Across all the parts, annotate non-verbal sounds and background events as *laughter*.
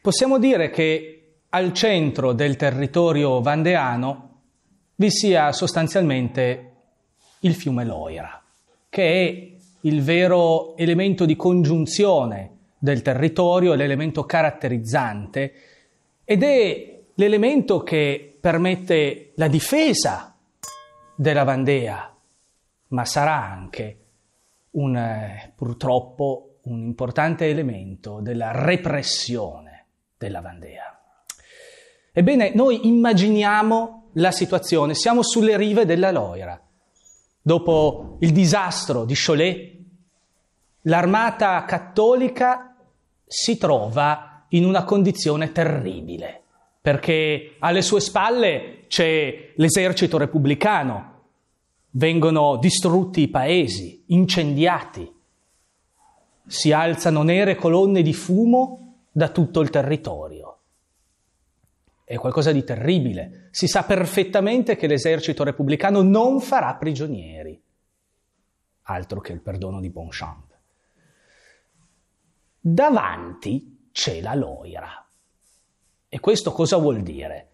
Possiamo dire che al centro del territorio vandeano vi sia sostanzialmente il fiume Loira, che è il vero elemento di congiunzione del territorio, l'elemento caratterizzante ed è l'elemento che permette la difesa della Vandea, ma sarà anche un, eh, purtroppo un importante elemento della repressione della Vandea. Ebbene, noi immaginiamo la situazione, siamo sulle rive della Loira. Dopo il disastro di Cholet, l'armata cattolica si trova in una condizione terribile, perché alle sue spalle c'è l'esercito repubblicano, vengono distrutti i paesi, incendiati, si alzano nere colonne di fumo da tutto il territorio. È qualcosa di terribile. Si sa perfettamente che l'esercito repubblicano non farà prigionieri. Altro che il perdono di Bonchamp. Davanti c'è la loira. E questo cosa vuol dire?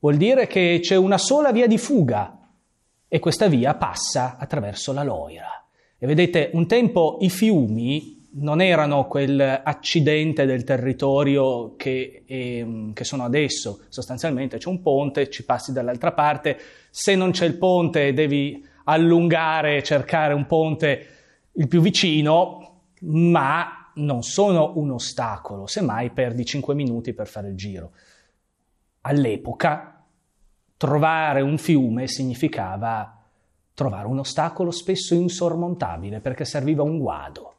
Vuol dire che c'è una sola via di fuga e questa via passa attraverso la loira. E vedete, un tempo i fiumi non erano quel accidente del territorio che, ehm, che sono adesso. Sostanzialmente c'è un ponte, ci passi dall'altra parte. Se non c'è il ponte devi allungare, cercare un ponte il più vicino, ma non sono un ostacolo, semmai perdi 5 minuti per fare il giro. All'epoca trovare un fiume significava trovare un ostacolo spesso insormontabile perché serviva un guado.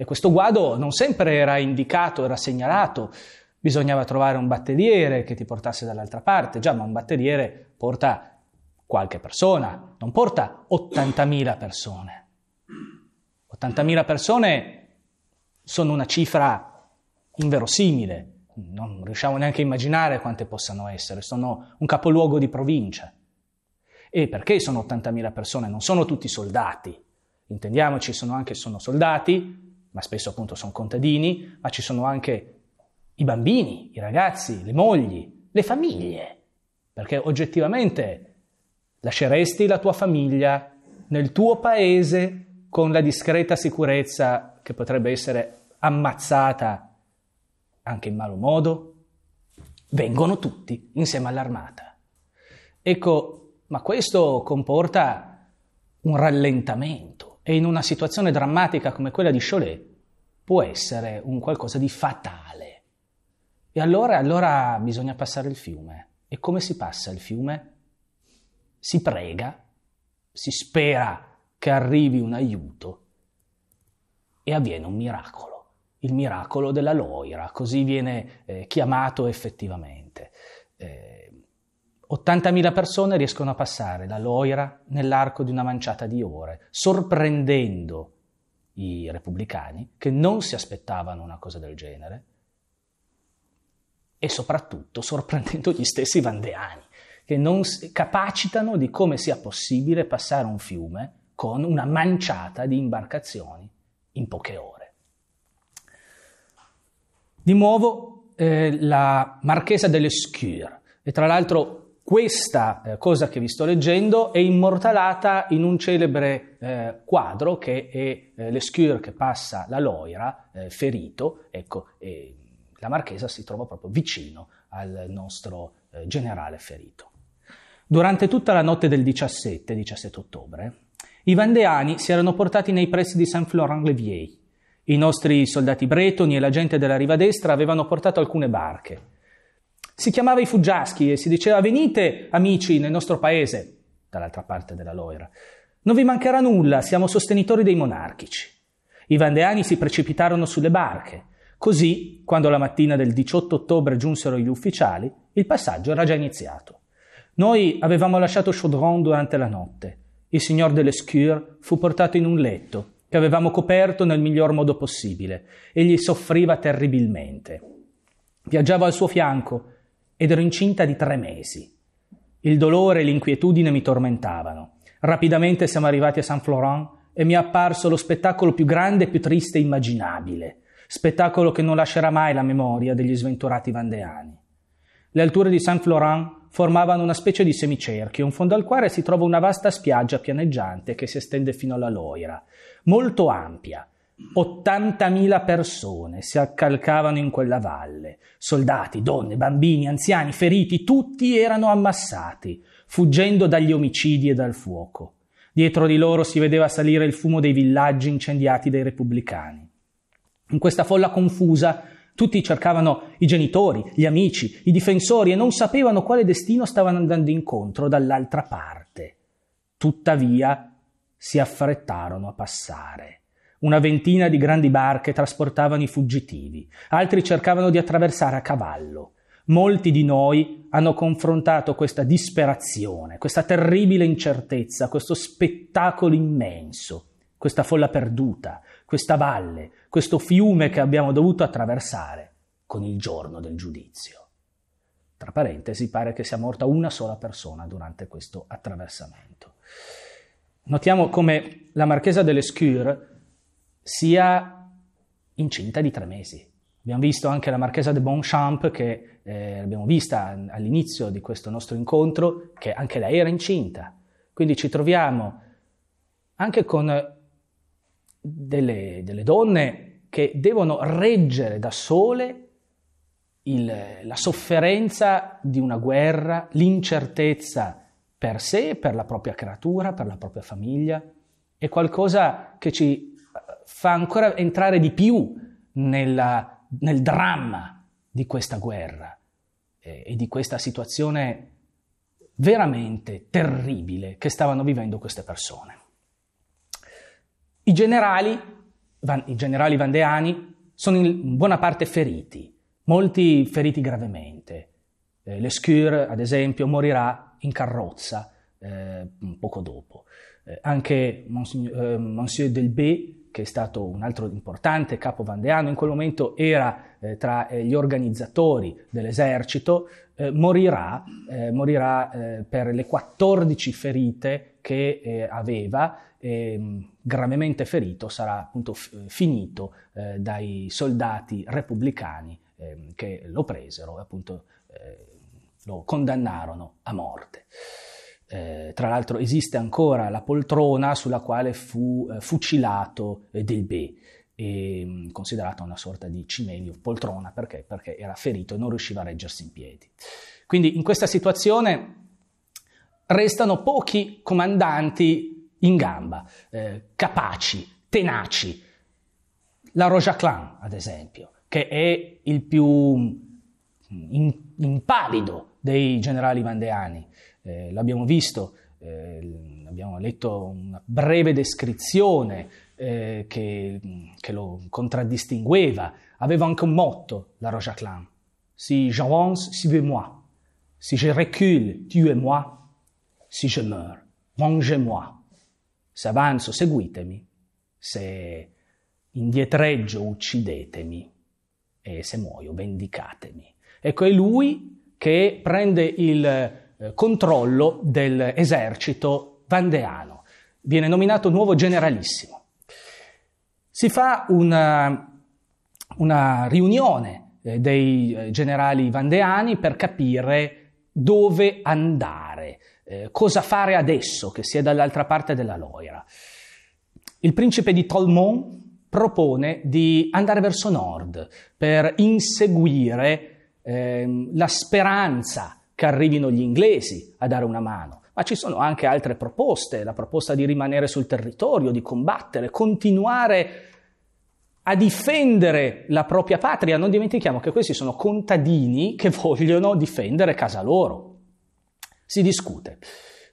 E questo guado non sempre era indicato, era segnalato. Bisognava trovare un batteriere che ti portasse dall'altra parte. Già, ma un batteriere porta qualche persona, non porta 80.000 persone. 80.000 persone sono una cifra inverosimile, non riusciamo neanche a immaginare quante possano essere, sono un capoluogo di provincia. E perché sono 80.000 persone? Non sono tutti soldati, intendiamoci, sono anche sono soldati, ma spesso appunto sono contadini, ma ci sono anche i bambini, i ragazzi, le mogli, le famiglie, perché oggettivamente lasceresti la tua famiglia nel tuo paese con la discreta sicurezza che potrebbe essere ammazzata anche in malo modo? Vengono tutti insieme all'armata. Ecco, ma questo comporta un rallentamento e in una situazione drammatica come quella di Cholet può essere un qualcosa di fatale. E allora, allora bisogna passare il fiume. E come si passa il fiume? Si prega, si spera che arrivi un aiuto e avviene un miracolo, il miracolo della loira, così viene eh, chiamato effettivamente. Eh, 80.000 persone riescono a passare la Loira nell'arco di una manciata di ore, sorprendendo i repubblicani che non si aspettavano una cosa del genere e soprattutto sorprendendo gli stessi vandeani che non capacitano di come sia possibile passare un fiume con una manciata di imbarcazioni in poche ore. Di nuovo eh, la marchesa dell'Escure e tra l'altro questa eh, cosa che vi sto leggendo è immortalata in un celebre eh, quadro che è eh, Lescure che passa la Loira eh, ferito, ecco, e la marchesa si trova proprio vicino al nostro eh, generale ferito. Durante tutta la notte del 17, 17 ottobre, i vandeani si erano portati nei pressi di Saint-Florent-le-Vieil. I nostri soldati bretoni e la gente della riva destra avevano portato alcune barche. Si chiamava i fuggiaschi e si diceva venite, amici, nel nostro paese, dall'altra parte della Loira. Non vi mancherà nulla, siamo sostenitori dei monarchici. I vandeani si precipitarono sulle barche. Così, quando la mattina del 18 ottobre giunsero gli ufficiali, il passaggio era già iniziato. Noi avevamo lasciato Chaudron durante la notte. Il signor Delescure fu portato in un letto che avevamo coperto nel miglior modo possibile. Egli soffriva terribilmente. Viaggiavo al suo fianco ed ero incinta di tre mesi. Il dolore e l'inquietudine mi tormentavano. Rapidamente siamo arrivati a Saint Florent e mi è apparso lo spettacolo più grande e più triste immaginabile, spettacolo che non lascerà mai la memoria degli sventurati vandeani. Le alture di Saint Florent formavano una specie di semicerchio, in fondo al quale si trova una vasta spiaggia pianeggiante che si estende fino alla Loira, molto ampia, 80.000 persone si accalcavano in quella valle. Soldati, donne, bambini, anziani, feriti, tutti erano ammassati, fuggendo dagli omicidi e dal fuoco. Dietro di loro si vedeva salire il fumo dei villaggi incendiati dai repubblicani. In questa folla confusa tutti cercavano i genitori, gli amici, i difensori e non sapevano quale destino stavano andando incontro dall'altra parte. Tuttavia si affrettarono a passare. Una ventina di grandi barche trasportavano i fuggitivi, altri cercavano di attraversare a cavallo. Molti di noi hanno confrontato questa disperazione, questa terribile incertezza, questo spettacolo immenso, questa folla perduta, questa valle, questo fiume che abbiamo dovuto attraversare con il giorno del giudizio. Tra parentesi, pare che sia morta una sola persona durante questo attraversamento. Notiamo come la marchesa dell'Escure sia incinta di tre mesi. Abbiamo visto anche la Marchesa de Bonchamp, che eh, abbiamo vista all'inizio di questo nostro incontro, che anche lei era incinta. Quindi ci troviamo anche con delle, delle donne che devono reggere da sole il, la sofferenza di una guerra, l'incertezza per sé, per la propria creatura, per la propria famiglia. È qualcosa che ci fa ancora entrare di più nella, nel dramma di questa guerra eh, e di questa situazione veramente terribile che stavano vivendo queste persone. I generali, van, i generali vandeani sono in buona parte feriti, molti feriti gravemente. Eh, Lescure, ad esempio, morirà in carrozza eh, poco dopo. Eh, anche Monsieur, eh, Monsieur Delbé che è stato un altro importante capo vandeano, in quel momento era eh, tra eh, gli organizzatori dell'esercito, eh, morirà, eh, morirà eh, per le 14 ferite che eh, aveva, mm, gravemente ferito, sarà appunto f- finito dai soldati repubblicani ehm, che lo presero e appunto lo condannarono a morte. Eh, tra l'altro esiste ancora la poltrona sulla quale fu eh, fucilato eh, Be, e, mm, considerata una sorta di cimelio poltrona perché? perché era ferito e non riusciva a reggersi in piedi. Quindi in questa situazione restano pochi comandanti in gamba, eh, capaci, tenaci. La Roja Clan, ad esempio, che è il più mm, impavido dei generali vandeani, eh, l'abbiamo visto, eh, abbiamo letto una breve descrizione eh, che, che, lo contraddistingueva. Aveva anche un motto, la Roja Clan. Si j'avance, suivez-moi. Si je recule, tuez-moi. Si je meurs, mangez-moi. Se avanzo, seguitemi. Se indietreggio, uccidetemi. E se muoio, vendicatemi. Ecco, è lui che prende il eh, controllo dell'esercito vandeano. Viene nominato nuovo generalissimo. Si fa una, una riunione eh, dei eh, generali vandeani per capire dove andare, eh, cosa fare adesso che si è dall'altra parte della Loira. Il principe di Tolmont propone di andare verso nord per inseguire ehm, la speranza che arrivino gli inglesi a dare una mano, ma ci sono anche altre proposte, la proposta di rimanere sul territorio, di combattere, continuare a difendere la propria patria. Non dimentichiamo che questi sono contadini che *laughs* vogliono difendere casa loro. Si discute.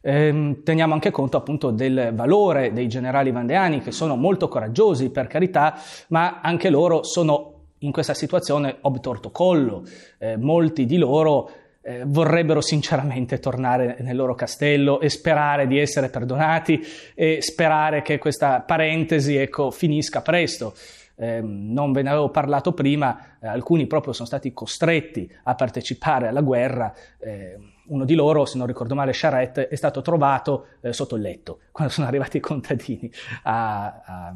Ehm, teniamo anche conto appunto del valore dei generali vandeani che sono molto coraggiosi per carità, ma anche loro sono in questa situazione obtorto collo. Eh, molti di loro eh, vorrebbero sinceramente tornare nel loro castello e sperare di essere perdonati e sperare che questa parentesi ecco, finisca presto. Ehm, non ve ne avevo parlato prima, eh, alcuni proprio sono stati costretti a partecipare alla guerra. Eh, uno di loro, se non ricordo male, Charette, è stato trovato eh, sotto il letto *laughs* quando sono arrivati i contadini a, a,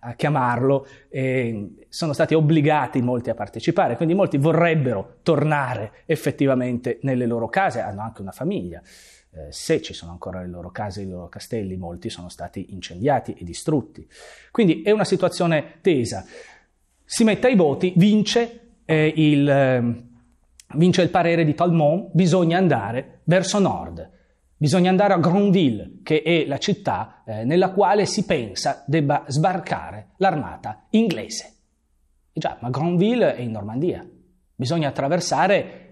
a chiamarlo e sono stati obbligati molti a partecipare, quindi molti vorrebbero tornare effettivamente nelle loro case, hanno anche una famiglia. Eh, se ci sono ancora le loro case, i loro castelli, molti sono stati incendiati e distrutti. Quindi è una situazione tesa. Si mette ai voti, vince, eh, il, ehm, vince il parere di Talmont, bisogna andare verso nord. Bisogna andare a Grandville, che è la città eh, nella quale si pensa debba sbarcare l'armata inglese. E già, ma Grandville è in Normandia. Bisogna attraversare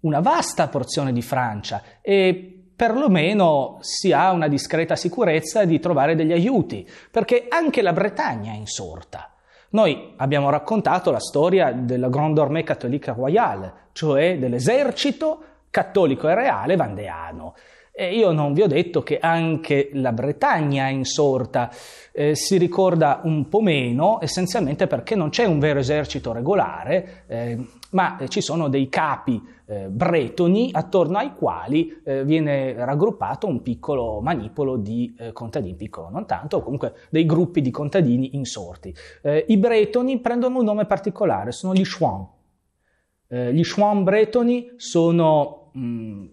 una vasta porzione di Francia e perlomeno si ha una discreta sicurezza di trovare degli aiuti, perché anche la Bretagna è insorta. Noi abbiamo raccontato la storia della Grande Armée Cattolica Royale, cioè dell'esercito cattolico e reale vandeano. E io non vi ho detto che anche la Bretagna è insorta, eh, si ricorda un po' meno, essenzialmente perché non c'è un vero esercito regolare, eh, ma eh, ci sono dei capi eh, bretoni attorno ai quali eh, viene raggruppato un piccolo manipolo di eh, contadini, piccolo non tanto, comunque dei gruppi di contadini insorti. Eh, I bretoni prendono un nome particolare, sono gli Schwan. gli Schwan bretoni sono, mh, mm,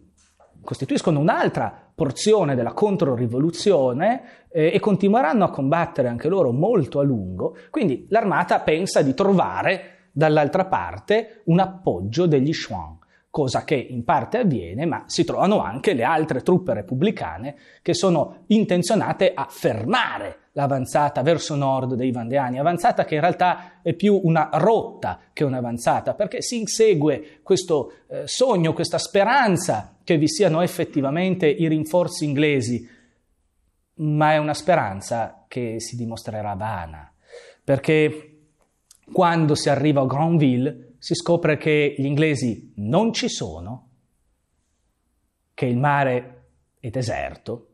costituiscono un'altra porzione della controrivoluzione eh, e continueranno a combattere anche loro molto a lungo, quindi l'armata pensa di trovare dall'altra parte un appoggio degli Shuang, cosa che in parte avviene, ma si trovano anche le altre truppe repubblicane che sono intenzionate a fermare l'avanzata verso nord dei Vandeani, avanzata che in realtà è più una rotta che un'avanzata, perché si insegue questo eh, sogno, questa speranza che vi siano effettivamente i rinforzi inglesi, ma è una speranza che si dimostrerà vana, perché quando si arriva a Granville si scopre che gli inglesi non ci sono, che il mare è deserto,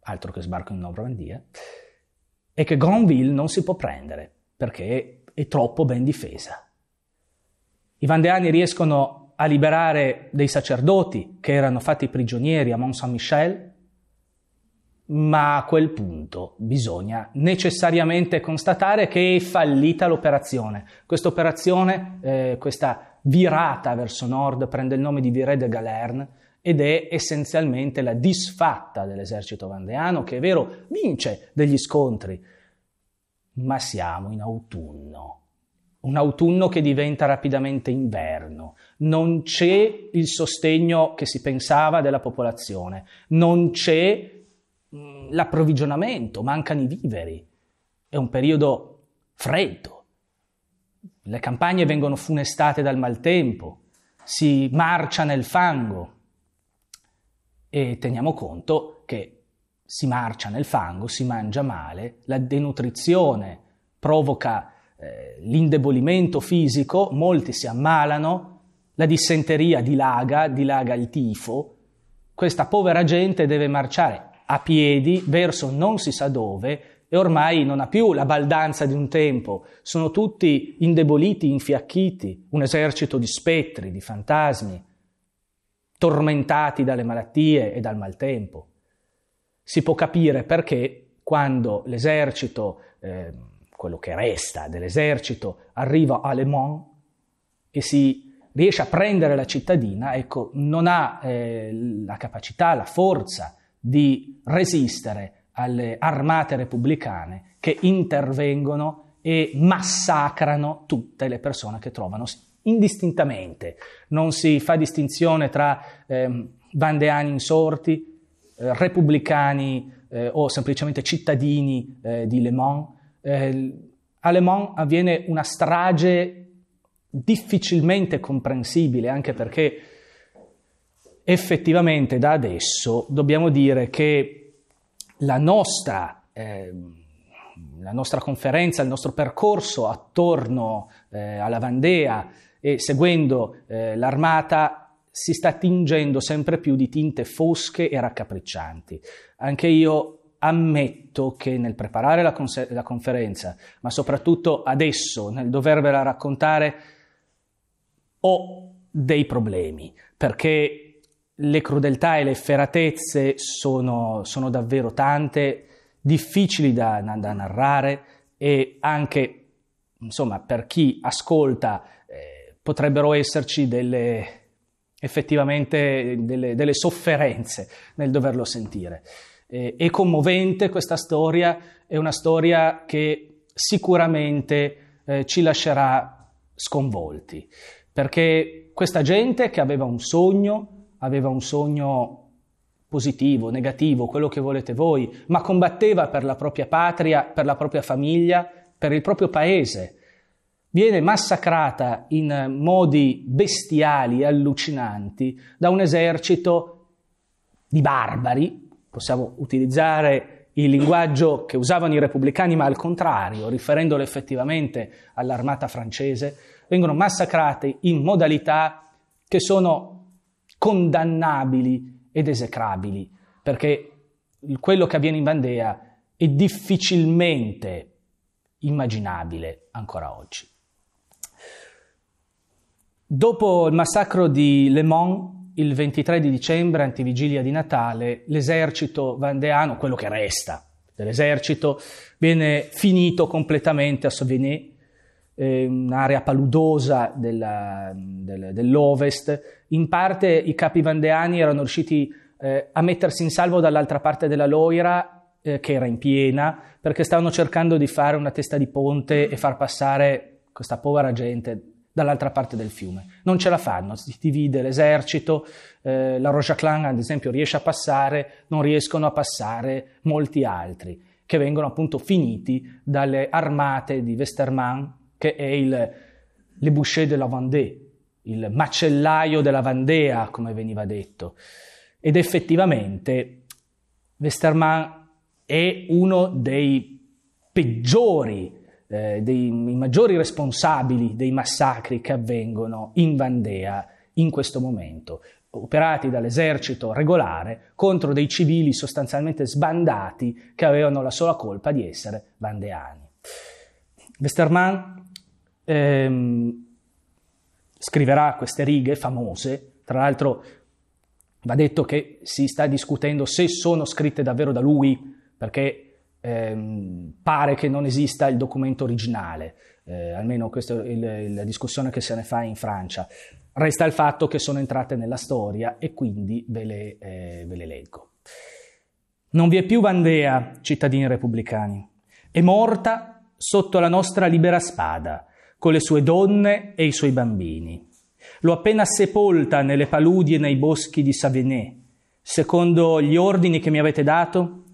altro che sbarco in Normandia, e che Granville non si può prendere perché è troppo ben difesa. I Vandeani riescono a liberare dei sacerdoti che erano fatti prigionieri a Mont Saint-Michel ma a quel punto bisogna necessariamente constatare che è fallita l'operazione. Quest'operazione, eh, questa virata verso nord, prende il nome di Viré de Galerne ed è essenzialmente la disfatta dell'esercito vandeano che è vero vince degli scontri, ma siamo in autunno. Un autunno che diventa rapidamente inverno, non c'è il sostegno che si pensava della popolazione, non c'è Mm, l'approvvigionamento, mancano i viveri, è un periodo freddo, le campagne vengono funestate dal maltempo, si marcia nel fango e teniamo conto che si marcia nel fango, si mangia male, la denutrizione provoca eh, l'indebolimento fisico, molti si ammalano, la dissenteria dilaga, dilaga il tifo, questa povera gente deve marciare a piedi verso non si sa dove e ormai non ha più la baldanza di un tempo, sono tutti indeboliti, infiacchiti, un esercito di spettri, di fantasmi, tormentati dalle malattie e dal maltempo. Si può capire perché quando l'esercito, eh, quello che resta dell'esercito, arriva a Le Mans e si riesce a prendere la cittadina, ecco, non ha eh, la capacità, la forza, di resistere alle armate repubblicane che intervengono e massacrano tutte le persone che trovano indistintamente. Non si fa distinzione tra eh, vandeani insorti, eh, repubblicani eh, o semplicemente cittadini eh, di Le Mans. Eh, a Le Mans avviene una strage difficilmente comprensibile, anche perché effettivamente da adesso dobbiamo dire che la nostra, eh, la nostra conferenza, il nostro percorso attorno eh, alla Vandea e seguendo eh, l'armata si sta tingendo sempre più di tinte fosche e raccapriccianti. Anche io ammetto che nel preparare la, cons- la conferenza, ma soprattutto adesso nel dovervela raccontare, ho dei problemi perché le crudeltà e le feratezze sono, sono davvero tante, difficili da, da, narrare e anche, insomma, per chi ascolta eh, potrebbero esserci delle, effettivamente delle, delle, sofferenze nel doverlo sentire. Eh, è commovente questa storia, è una storia che sicuramente eh, ci lascerà sconvolti, perché questa gente che aveva un sogno, aveva un sogno positivo, negativo, quello che volete voi, ma combatteva per la propria patria, per la propria famiglia, per il proprio paese. Viene massacrata in modi bestiali, allucinanti, da un esercito di barbari, possiamo utilizzare il linguaggio che usavano i repubblicani, ma al contrario, riferendolo effettivamente all'armata francese, vengono massacrate in modalità che sono condannabili ed esecrabili, perché quello che avviene in Vandea è difficilmente immaginabile ancora oggi. Dopo il massacro di Le Mans, il 23 di dicembre, antivigilia di Natale, l'esercito vandeano, quello che resta dell'esercito, viene finito completamente a Sauvigny eh, un'area paludosa della, del, dell'ovest, in parte i capi vandeani erano riusciti eh, a mettersi in salvo dall'altra parte della Loira eh, che era in piena, perché stavano cercando di fare una testa di ponte e far passare questa povera gente dall'altra parte del fiume. Non ce la fanno, si divide l'esercito, eh, la Rojaclan ad esempio riesce a passare, non riescono a passare molti altri, che vengono appunto finiti dalle armate di Westermann che è il Le Boucher de la Vendée, il macellaio della Vandea, come veniva detto. Ed effettivamente Westermann è uno dei peggiori, eh, dei maggiori responsabili dei massacri che avvengono in Vandea in questo momento, operati dall'esercito regolare contro dei civili sostanzialmente sbandati che avevano la sola colpa di essere vandeani. Westermann ehm, scriverà queste righe famose, tra l'altro va detto che si sta discutendo se sono scritte davvero da lui, perché ehm, pare che non esista il documento originale, eh, almeno questa è il, la discussione che se ne fa in Francia. Resta il fatto che sono entrate nella storia e quindi ve le, eh, ve le leggo. Non vi è più Vandea, cittadini repubblicani. È morta sotto la nostra libera spada con le sue donne e i suoi bambini. L'ho appena sepolta nelle paludi e nei boschi di Savenè. Secondo gli ordini che mi avete dato,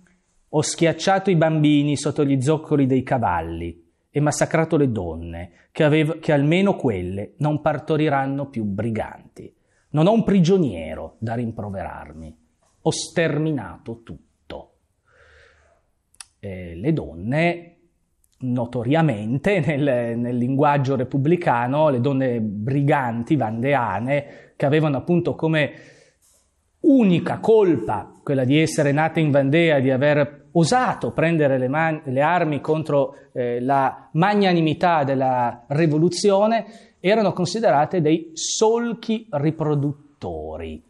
ho schiacciato i bambini sotto gli zoccoli dei cavalli e massacrato le donne, che, avev- che almeno quelle non partoriranno più briganti. Non ho un prigioniero da rimproverarmi. Ho sterminato tutto. Eh, le donne notoriamente *laughs* nel, nel, linguaggio repubblicano le donne briganti vandeane che avevano appunto come unica colpa quella di essere nate in Vandea, di aver osato prendere le, man- le armi contro eh, la magnanimità della rivoluzione, erano considerate dei solchi riproduttori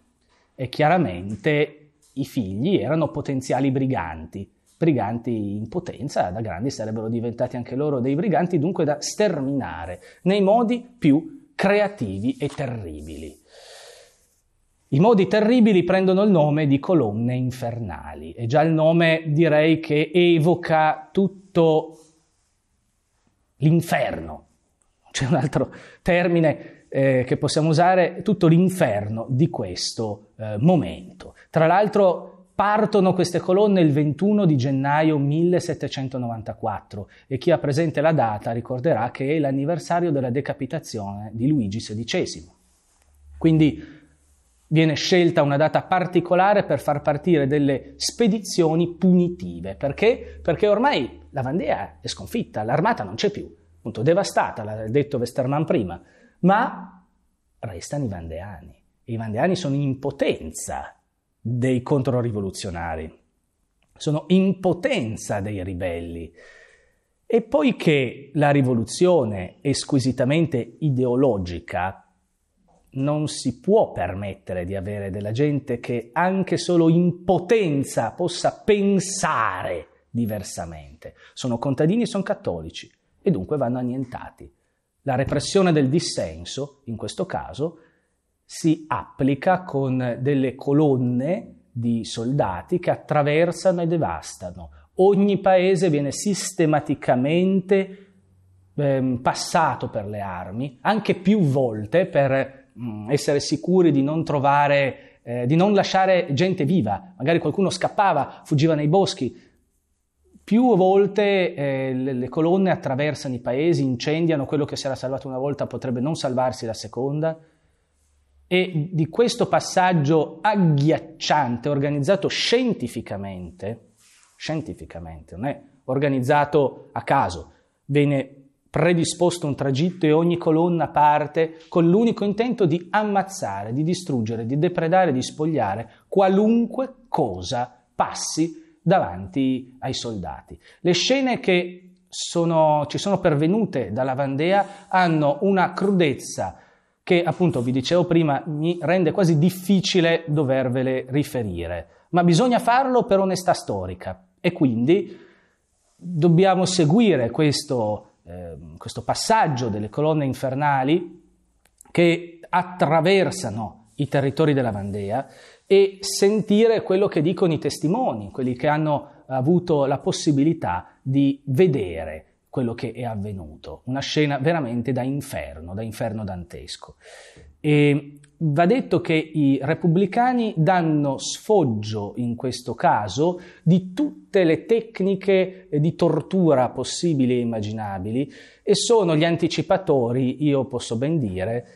e chiaramente i figli erano potenziali briganti briganti in potenza, da grandi sarebbero diventati anche loro dei briganti, dunque da sterminare nei modi più creativi e terribili. I modi terribili prendono il nome di colonne infernali e già il nome direi che evoca tutto l'inferno. C'è un altro termine eh, che possiamo usare, tutto l'inferno di questo eh, momento. Tra l'altro Partono queste colonne il 21 di gennaio 1794 e chi ha presente la data ricorderà che è l'anniversario della decapitazione di Luigi XVI. Quindi viene scelta una data particolare per far partire delle spedizioni punitive. Perché? Perché ormai la Vandea è sconfitta, l'armata non c'è più, appunto devastata, l'ha detto Westerman prima, ma restano i Vandeani. E I Vandeani sono in potenza dei controrivoluzionari, sono impotenza dei ribelli. E poiché la rivoluzione è squisitamente ideologica, non si può permettere di avere della gente che anche solo in potenza possa pensare diversamente. Sono contadini e sono cattolici e dunque vanno annientati. La repressione del dissenso, in questo caso, si applica con delle colonne di soldati che attraversano e devastano. Ogni paese viene sistematicamente eh, passato per le armi, anche più volte per mh, mm, essere sicuri di non trovare, eh, di non lasciare gente viva. Magari qualcuno scappava, fuggiva nei boschi. Più volte eh, le, le colonne attraversano i paesi, incendiano quello che si era salvato una volta, potrebbe non salvarsi la seconda e di questo passaggio agghiacciante organizzato scientificamente, scientificamente, non è organizzato a caso, viene predisposto un tragitto e ogni colonna parte con l'unico intento di ammazzare, di distruggere, di depredare, di spogliare qualunque cosa passi davanti ai soldati. Le scene che sono, ci sono pervenute dalla Vandea hanno una crudezza, che appunto vi dicevo prima mi rende quasi difficile dovervele riferire, ma bisogna farlo per onestà storica e quindi dobbiamo seguire questo, eh, questo passaggio delle colonne infernali che attraversano i territori della Vandea e sentire quello che dicono i testimoni, quelli che hanno avuto la possibilità di vedere quello che è avvenuto. Una scena veramente da inferno, da inferno dantesco. E va detto che i repubblicani danno sfoggio in questo caso di tutte le tecniche di tortura possibili e immaginabili e sono gli anticipatori, io posso ben dire,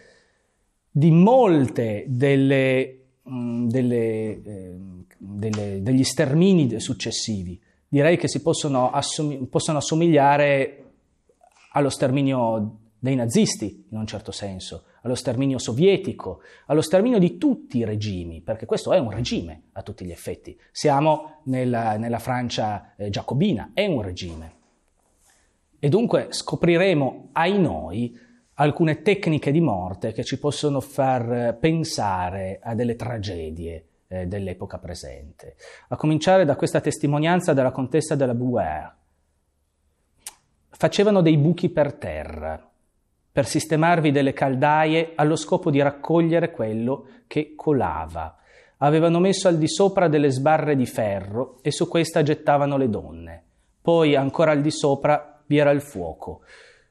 di molte delle, mm, delle, ehm, delle, degli stermini successivi direi che si possono, assomig- possono assomigliare allo sterminio dei nazisti, in un certo senso, allo sterminio sovietico, allo sterminio di tutti i regimi, perché questo è un regime a tutti gli effetti. Siamo nella, nella Francia eh, giacobina, è un regime. E dunque scopriremo ai noi alcune tecniche di morte che ci possono far eh, pensare a delle tragedie eh, dell'epoca presente. A cominciare da questa testimonianza della contessa della Bouer. Facevano dei buchi per terra per sistemarvi delle caldaie allo scopo di raccogliere quello che colava. Avevano messo al di sopra delle sbarre di ferro e su questa gettavano le donne. Poi ancora al di sopra vi era il fuoco.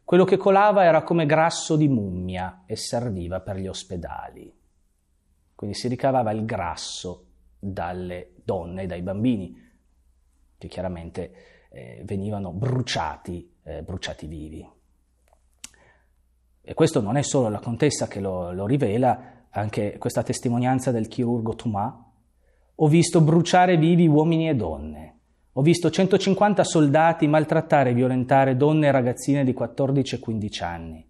Quello che colava era come grasso di mummia e serviva per gli ospedali quindi si ricavava il grasso dalle donne e dai bambini, che chiaramente eh, venivano bruciati, eh, bruciati vivi. E questo non è solo la contessa che lo, lo rivela, anche questa testimonianza del chirurgo Thomas. Ho visto bruciare vivi uomini e donne. Ho visto 150 soldati maltrattare e violentare donne e ragazzine di 14 e 15 anni,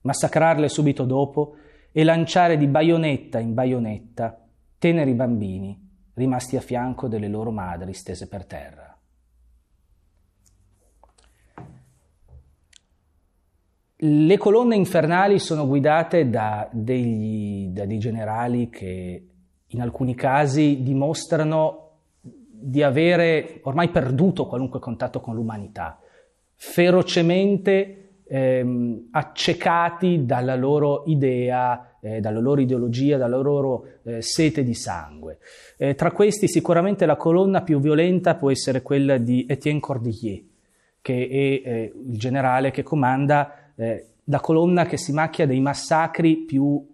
massacrarle subito dopo e lanciare di baionetta in baionetta teneri bambini rimasti a fianco delle loro madri stese per terra. Le colonne infernali sono guidate da, degli, da dei generali che in alcuni casi dimostrano di avere ormai perduto qualunque contatto con l'umanità. Ferocemente ehm, accecati dalla loro idea, eh, dalla loro ideologia, dalla loro eh, sete di sangue. Eh, tra questi sicuramente la colonna più violenta può essere quella di Étienne Cordillier, che è eh, il generale che comanda eh, la colonna che si macchia dei massacri più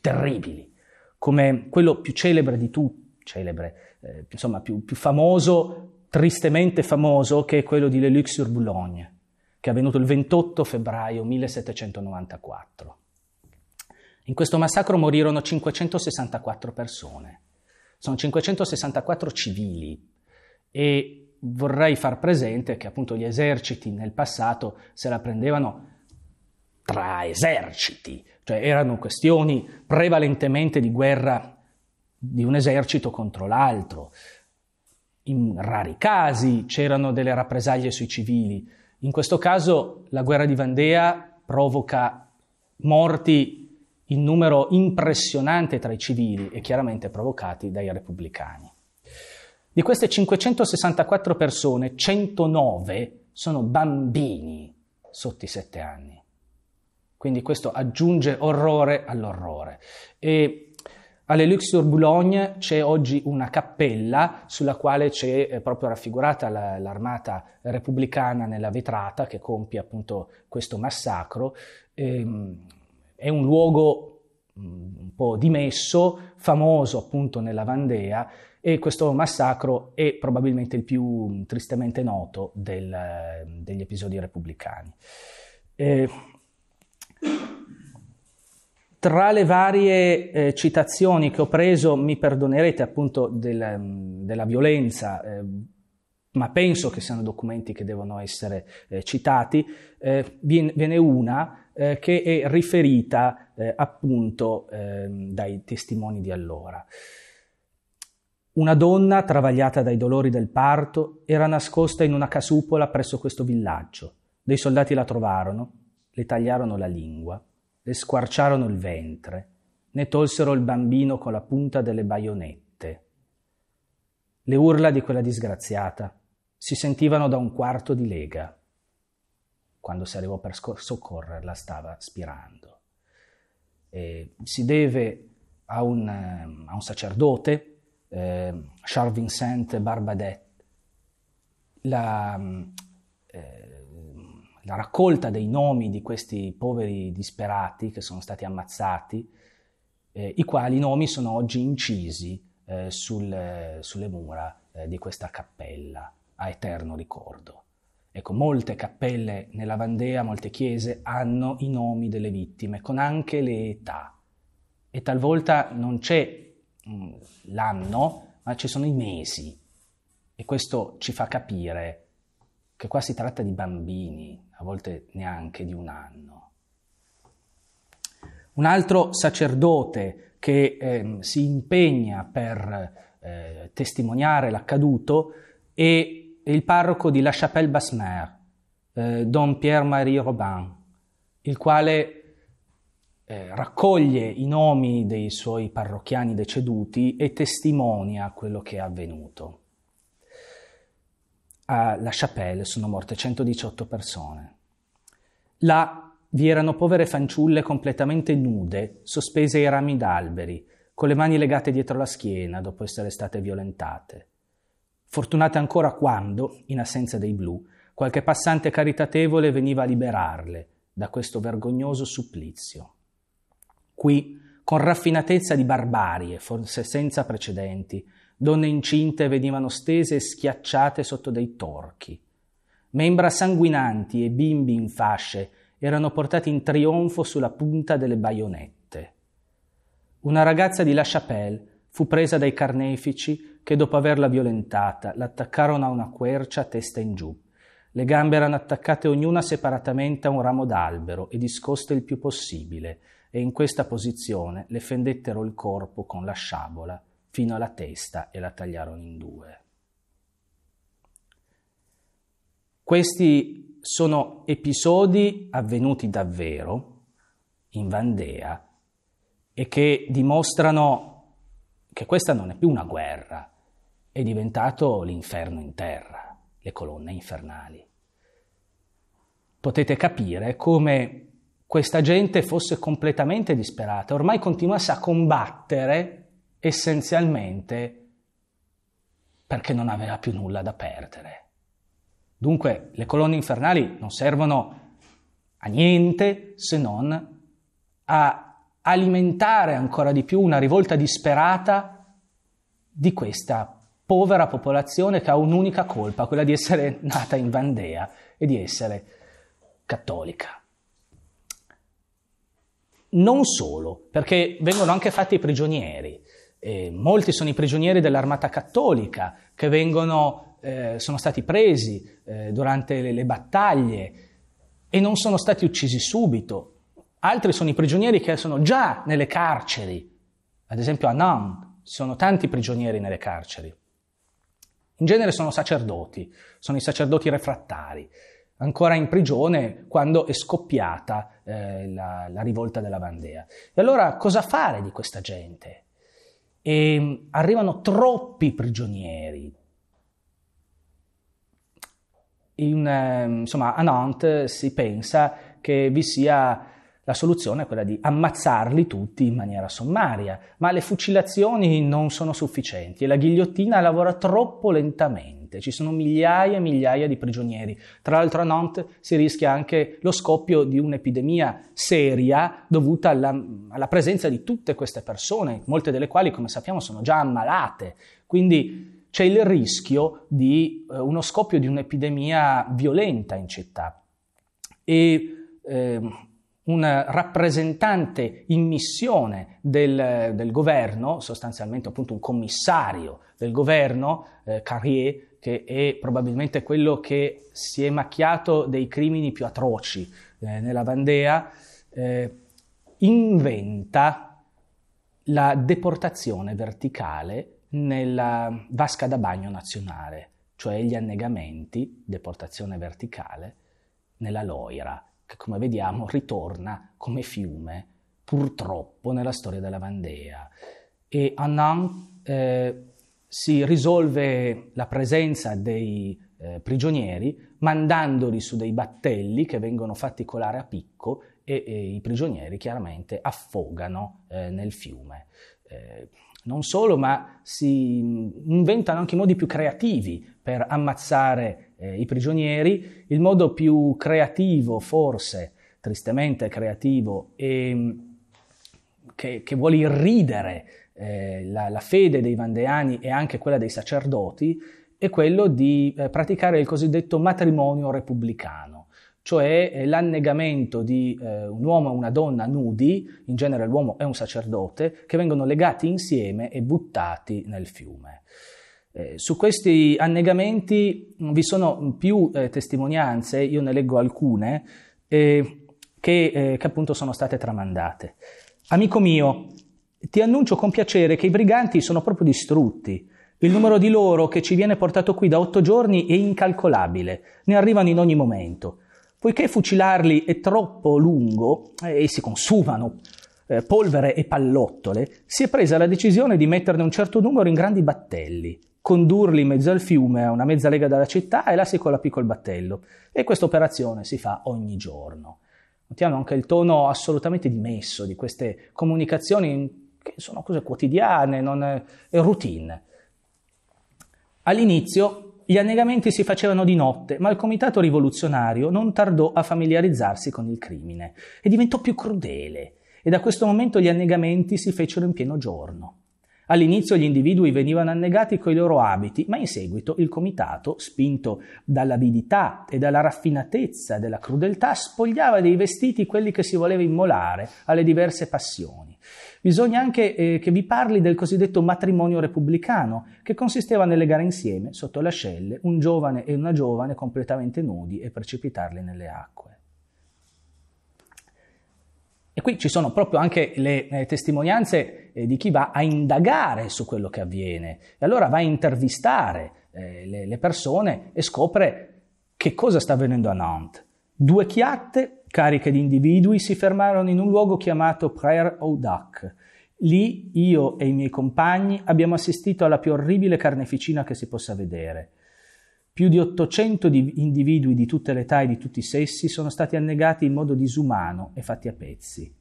terribili, come quello più celebre di tutti, celebre, eh, insomma più, più famoso, tristemente famoso, che è quello di Le Luxe sur Boulogne che è avvenuto il 28 febbraio 1794. In questo massacro morirono 564 persone, sono 564 civili e vorrei far presente che appunto gli eserciti nel passato se la prendevano tra eserciti, cioè erano questioni prevalentemente di guerra di un esercito contro l'altro. In rari casi c'erano delle rappresaglie sui civili, in questo caso la guerra di Vandea provoca morti in numero impressionante tra i civili e chiaramente provocati dai repubblicani. Di queste 564 persone, 109 sono bambini sotto i 7 anni. Quindi questo aggiunge orrore all'orrore. E All'Elixir Boulogne c'è oggi una cappella sulla quale c'è eh, proprio raffigurata la, l'armata repubblicana nella vetrata che compie appunto questo massacro. Ehm, è un luogo mm, un po' dimesso, famoso appunto nella Vandea e questo massacro è probabilmente il più mm, tristemente noto del, eh, degli episodi repubblicani. Eh, tra le varie eh, citazioni che ho preso, mi perdonerete appunto del, mm, della violenza, eh, ma penso che siano documenti che devono essere eh, citati, eh, viene, viene una eh, che è riferita eh, appunto ehm, dai testimoni di allora. Una donna, travagliata dai dolori del parto, era nascosta in una casupola presso questo villaggio. Dei soldati la trovarono, le tagliarono la lingua le squarciarono il ventre, ne tolsero il bambino con la punta delle baionette. Le urla di quella disgraziata si sentivano da un quarto di lega. Quando si arrivò per soccorrerla stava spirando. E si deve a un, eh, a un sacerdote, eh, Charles Vincent Barbadet, la, mm, eh, la raccolta dei nomi di questi poveri disperati che sono stati ammazzati, eh, i quali nomi sono oggi incisi eh, sul, eh, sulle mura eh, di questa cappella, a eterno ricordo. Ecco, molte cappelle nella Vandea, molte chiese hanno i nomi delle vittime, con anche le età. E talvolta non c'è mm, l'anno, ma ci sono i mesi. E questo ci fa capire che qua si tratta di bambini, a volte neanche di un anno. Un altro sacerdote che eh, si impegna per eh, testimoniare l'accaduto è il parroco di La Chapelle-Basmer, eh, Don Pierre-Marie Robin, il quale eh, raccoglie i nomi dei suoi parrocchiani deceduti e testimonia quello che è avvenuto a La Chapelle sono morte 118 persone. Là vi erano povere fanciulle completamente nude, sospese ai rami d'alberi, con le mani legate dietro la schiena dopo essere state violentate. Fortunate ancora quando, in assenza dei blu, qualche passante caritatevole veniva a liberarle da questo vergognoso supplizio. Qui, con raffinatezza di barbarie, forse senza precedenti, Donne incinte venivano stese e schiacciate sotto dei torchi. Membra sanguinanti e bimbi in fasce erano portati in trionfo sulla punta delle baionette. Una ragazza di La Chapelle fu presa dai carnefici che dopo averla violentata l'attaccarono a una quercia a testa in giù. Le gambe erano attaccate ognuna separatamente a un ramo d'albero e discoste il più possibile, e in questa posizione le fendettero il corpo con la sciabola fino alla testa e la tagliarono in due. Questi sono episodi avvenuti davvero in Vandea e che dimostrano che questa non è più una guerra, è diventato l'inferno in terra, le colonne infernali. Potete capire come questa gente fosse completamente disperata, ormai continuasse a combattere essenzialmente perché non aveva più nulla da perdere. Dunque le colonne infernali non servono a niente se non a alimentare ancora di più una rivolta disperata di questa povera popolazione che ha un'unica colpa, quella di essere *laughs* nata in Vandea e di essere cattolica. Non solo, perché vengono anche fatti prigionieri. Eh, molti sono i prigionieri dell'armata cattolica che vengono, eh, sono stati presi eh, durante le, le battaglie e non sono stati uccisi subito. Altri sono i prigionieri che sono già nelle carceri, ad esempio a Nam sono tanti prigionieri nelle carceri. In genere sono sacerdoti, sono i sacerdoti refrattari, ancora in prigione quando è scoppiata eh, la, la, rivolta della Vandea. E allora cosa fare di questa gente? e ehm, arrivano troppi prigionieri. In, ehm, insomma, a Nantes si pensa che vi sia la soluzione è quella di ammazzarli tutti in maniera sommaria, ma le fucilazioni non sono sufficienti e la ghigliottina lavora troppo lentamente veramente. Ci sono migliaia e migliaia di prigionieri. Tra l'altro a Nantes si rischia anche lo scoppio di un'epidemia seria dovuta alla, alla presenza di tutte queste persone, molte delle quali, come sappiamo, sono già ammalate. Quindi c'è il rischio di eh, uno scoppio di un'epidemia violenta in città. E eh, un rappresentante in missione del, del, governo, sostanzialmente appunto un commissario del governo, eh, Carrier, che è probabilmente quello che si è macchiato dei crimini più atroci eh, nella Vandea, eh, inventa la deportazione verticale nella vasca da bagno nazionale, cioè gli annegamenti, deportazione verticale, nella Loira, che come vediamo ritorna come fiume, purtroppo, nella storia della Vandea. E Annan eh, si risolve la presenza dei eh, prigionieri mandandoli su dei battelli che vengono fatti colare a picco e, e i prigionieri chiaramente affogano eh, nel fiume. Eh, non solo, ma si mm, inventano anche modi più creativi per ammazzare eh, i prigionieri. Il modo più creativo, forse tristemente creativo, e mm, che, che vuole irridere eh, la, la, fede dei vandeani e anche quella dei sacerdoti è quello di eh, praticare il cosiddetto matrimonio repubblicano, cioè eh, l'annegamento di eh, un uomo e una donna nudi, in genere l'uomo è un sacerdote, che vengono legati insieme e buttati nel fiume. Eh, su questi annegamenti vi sono più eh, testimonianze, io ne leggo alcune, eh, che, eh, che, appunto sono state tramandate. Amico mio, ti annuncio con piacere che i briganti sono proprio distrutti. Il numero di loro che ci viene portato qui da otto giorni è incalcolabile, ne arrivano in ogni momento. Poiché fucilarli è troppo lungo e eh, si consumano eh, polvere e pallottole, si è presa la decisione di metterne un certo numero in grandi battelli, condurli in mezzo al fiume a una mezza lega dalla città e là si colapì col battello. E questa operazione si fa ogni giorno. Notiamo anche il tono assolutamente dimesso di queste comunicazioni che sono cose quotidiane, non è, è routine. All'inizio gli annegamenti si facevano di notte, ma il comitato rivoluzionario non tardò a familiarizzarsi con il crimine e diventò più crudele. E da questo momento gli annegamenti si fecero in pieno giorno. All'inizio gli individui venivano annegati coi loro abiti, ma in seguito il comitato, spinto dall'avidità e dalla raffinatezza della crudeltà, spogliava dei vestiti quelli che si voleva immolare alle diverse passioni. Bisogna anche eh, che vi parli del cosiddetto matrimonio repubblicano, che consisteva nel legare insieme, sotto le ascelle, un giovane e una giovane completamente nudi e precipitarli nelle acque. E qui ci sono proprio anche le eh, testimonianze eh, di chi va a indagare su quello che avviene. E allora va a intervistare eh, le, le, persone e scopre che cosa sta avvenendo a Nantes. Due chiatte cariche di individui si fermarono in un luogo chiamato Prayer Audac. Lì io e i miei compagni abbiamo assistito alla più orribile carneficina che si possa vedere. Più di 800 individui di tutte le età e di tutti i sessi sono stati annegati in modo disumano e fatti a pezzi.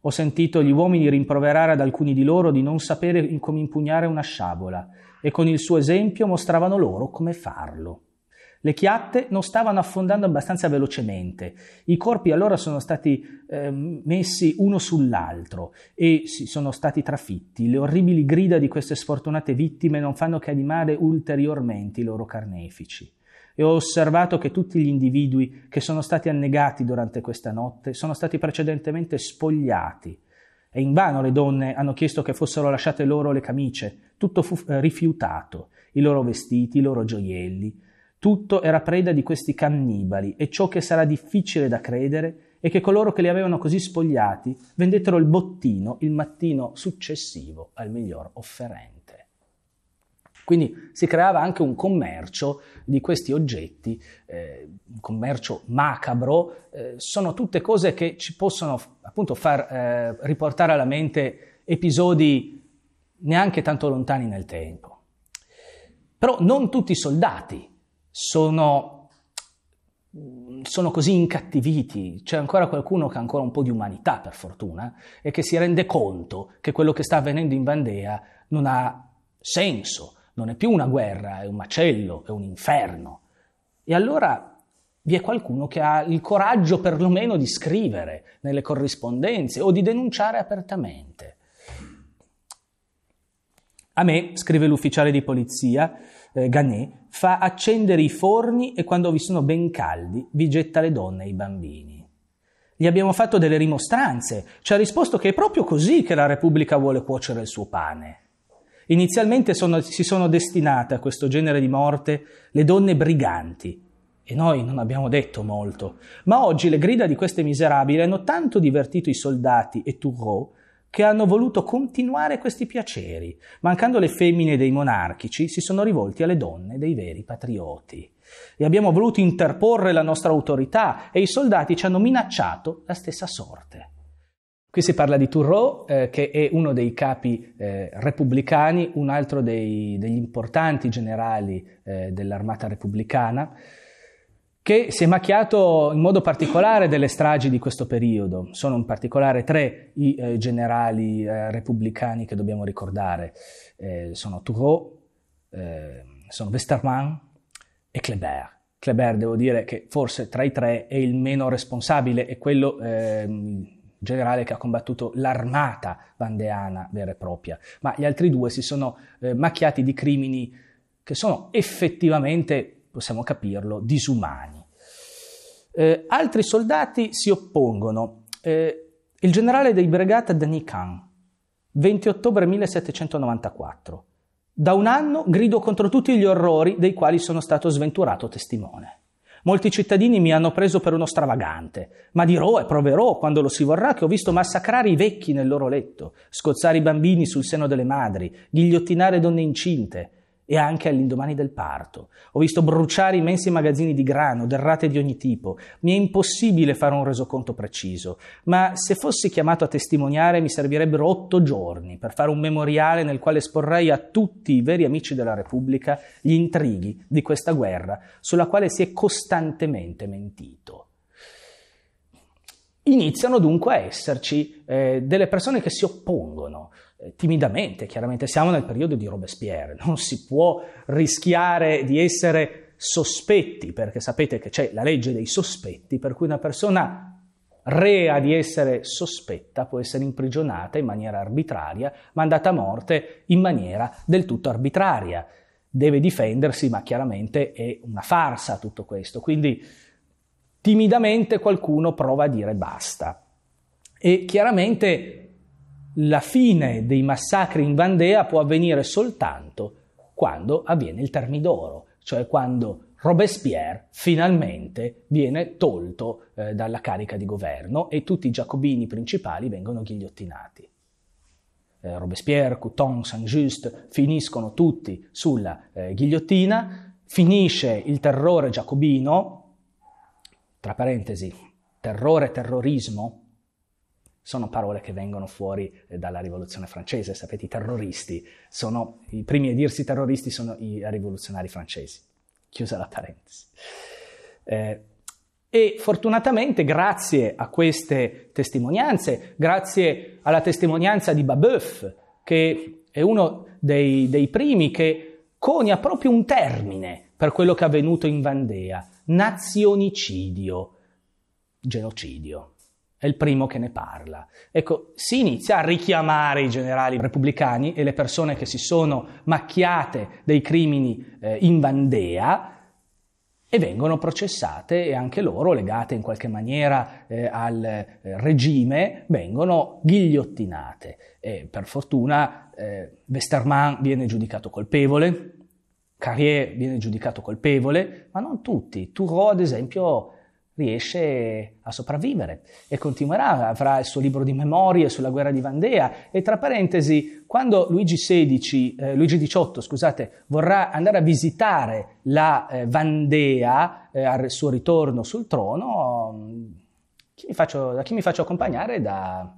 Ho sentito gli uomini rimproverare ad alcuni di loro di non sapere come impugnare una sciabola e con il suo esempio mostravano loro come farlo. Le chiatte non stavano affondando abbastanza velocemente, i corpi allora sono stati eh, messi uno sull'altro e si sono stati trafitti. Le orribili grida di queste sfortunate vittime non fanno che animare ulteriormente i loro carnefici e ho osservato che tutti gli individui che sono stati annegati durante questa notte sono stati precedentemente spogliati. E invano le donne hanno chiesto che fossero lasciate loro le camicie, tutto fu eh, rifiutato, i loro vestiti, i loro gioielli, tutto era preda di questi cannibali e ciò che sarà difficile da credere è che coloro che li avevano così spogliati vendettero il bottino il mattino successivo al miglior offerente. Quindi si creava anche un commercio di questi oggetti, eh, un commercio macabro, eh, sono tutte cose che ci possono appunto far eh, riportare alla mente episodi neanche tanto lontani nel tempo. Però non tutti i soldati sono, sono così incattiviti, c'è ancora qualcuno che ha ancora un po' di umanità per fortuna e che si rende conto che quello che sta avvenendo in Vandea non ha senso, non è più una guerra, è un macello, è un inferno. E allora vi è qualcuno che ha il coraggio perlomeno di scrivere nelle corrispondenze o di denunciare apertamente. A me, scrive l'ufficiale di polizia, eh, Ghanè, fa accendere i forni e quando vi sono ben caldi vi getta le donne e i bambini. Gli abbiamo fatto delle rimostranze, ci ha risposto che è proprio così che la Repubblica vuole cuocere il suo pane. Inizialmente sono, si sono destinate a questo genere di morte le donne briganti, e noi non abbiamo detto molto, ma oggi le grida di queste miserabili hanno tanto divertito i soldati e Turgot che hanno voluto continuare questi piaceri. Mancando le femmine dei monarchici, si sono rivolti alle donne dei veri patrioti. E abbiamo voluto interporre la nostra autorità e i soldati ci hanno minacciato la stessa sorte. Qui si parla di Turreau, eh, che è uno dei capi eh, repubblicani, un altro dei, degli importanti generali eh, dell'armata repubblicana che si è macchiato in modo particolare delle stragi di questo periodo. Sono in particolare tre i eh, generali eh, repubblicani che dobbiamo ricordare. Eh, sono Thoreau, eh, sono Westermann e Kleber. Kleber, devo dire che forse tra i tre è il meno responsabile, è quello ehm, generale che ha combattuto l'armata vandeana vera e propria, ma gli altri due si sono eh, macchiati di crimini che sono effettivamente, possiamo capirlo, disumani. Eh, altri soldati si oppongono. Eh, il generale dei brigata Dani Khan, 20 ottobre 1794. Da un anno grido contro tutti gli orrori dei quali sono stato sventurato testimone. Molti cittadini mi hanno preso per uno stravagante, ma dirò e proverò quando lo si vorrà che ho visto massacrare i vecchi nel loro letto, scozzare i bambini sul seno delle madri, ghigliottinare donne incinte, e anche all'indomani del parto. Ho visto bruciare immensi magazzini di grano, derrate di ogni tipo. Mi è impossibile fare un resoconto preciso, ma se fossi chiamato a testimoniare mi servirebbero otto giorni per fare un memoriale nel quale esporrei a tutti i veri amici della Repubblica gli intrighi di questa guerra sulla quale si è costantemente mentito. Iniziano dunque a esserci eh, delle persone che si oppongono, eh, timidamente, chiaramente siamo nel periodo di Robespierre, non si può rischiare di essere sospetti, perché sapete che c'è la legge dei sospetti, per cui una persona rea di essere sospetta può essere imprigionata in maniera arbitraria, mandata a morte in maniera del tutto arbitraria. Deve difendersi, ma chiaramente è una farsa tutto questo. Quindi timidamente qualcuno prova a dire basta. E chiaramente la fine dei massacri in Vandea può avvenire soltanto quando avviene il Termidoro, cioè quando Robespierre finalmente viene tolto eh, dalla carica di governo e tutti i giacobini principali vengono ghigliottinati. Eh, Robespierre, Couton, Saint-Just finiscono tutti sulla eh, ghigliottina, finisce il terrore giacobino, tra parentesi, terrore-terrorismo, sono parole che vengono fuori eh, dalla rivoluzione francese, sapete i terroristi, sono, i primi a dirsi terroristi sono i rivoluzionari francesi, chiusa la parentesi. Eh, e fortunatamente, grazie a queste testimonianze, grazie alla testimonianza di Babeuf, che è uno dei, dei primi che conia proprio un termine per quello che è avvenuto in Vandea, nazionicidio, genocidio è il primo che ne parla. Ecco, si inizia a richiamare i generali repubblicani e le persone che si sono macchiate dei crimini eh, in Vandea e vengono processate e anche loro, legate in qualche maniera eh, al eh, regime, vengono ghigliottinate. E per fortuna eh, Westermann viene giudicato colpevole, Carrier viene giudicato colpevole, ma non tutti. Thoreau, ad esempio, riesce a sopravvivere e continuerà, avrà il suo libro di memorie sulla guerra di Vandea e tra parentesi, quando Luigi, 16, eh, Luigi XVIII scusate, vorrà andare a visitare la eh, Vandea eh, al suo ritorno sul trono, mm, chi mi faccio, da chi mi faccio accompagnare? Da,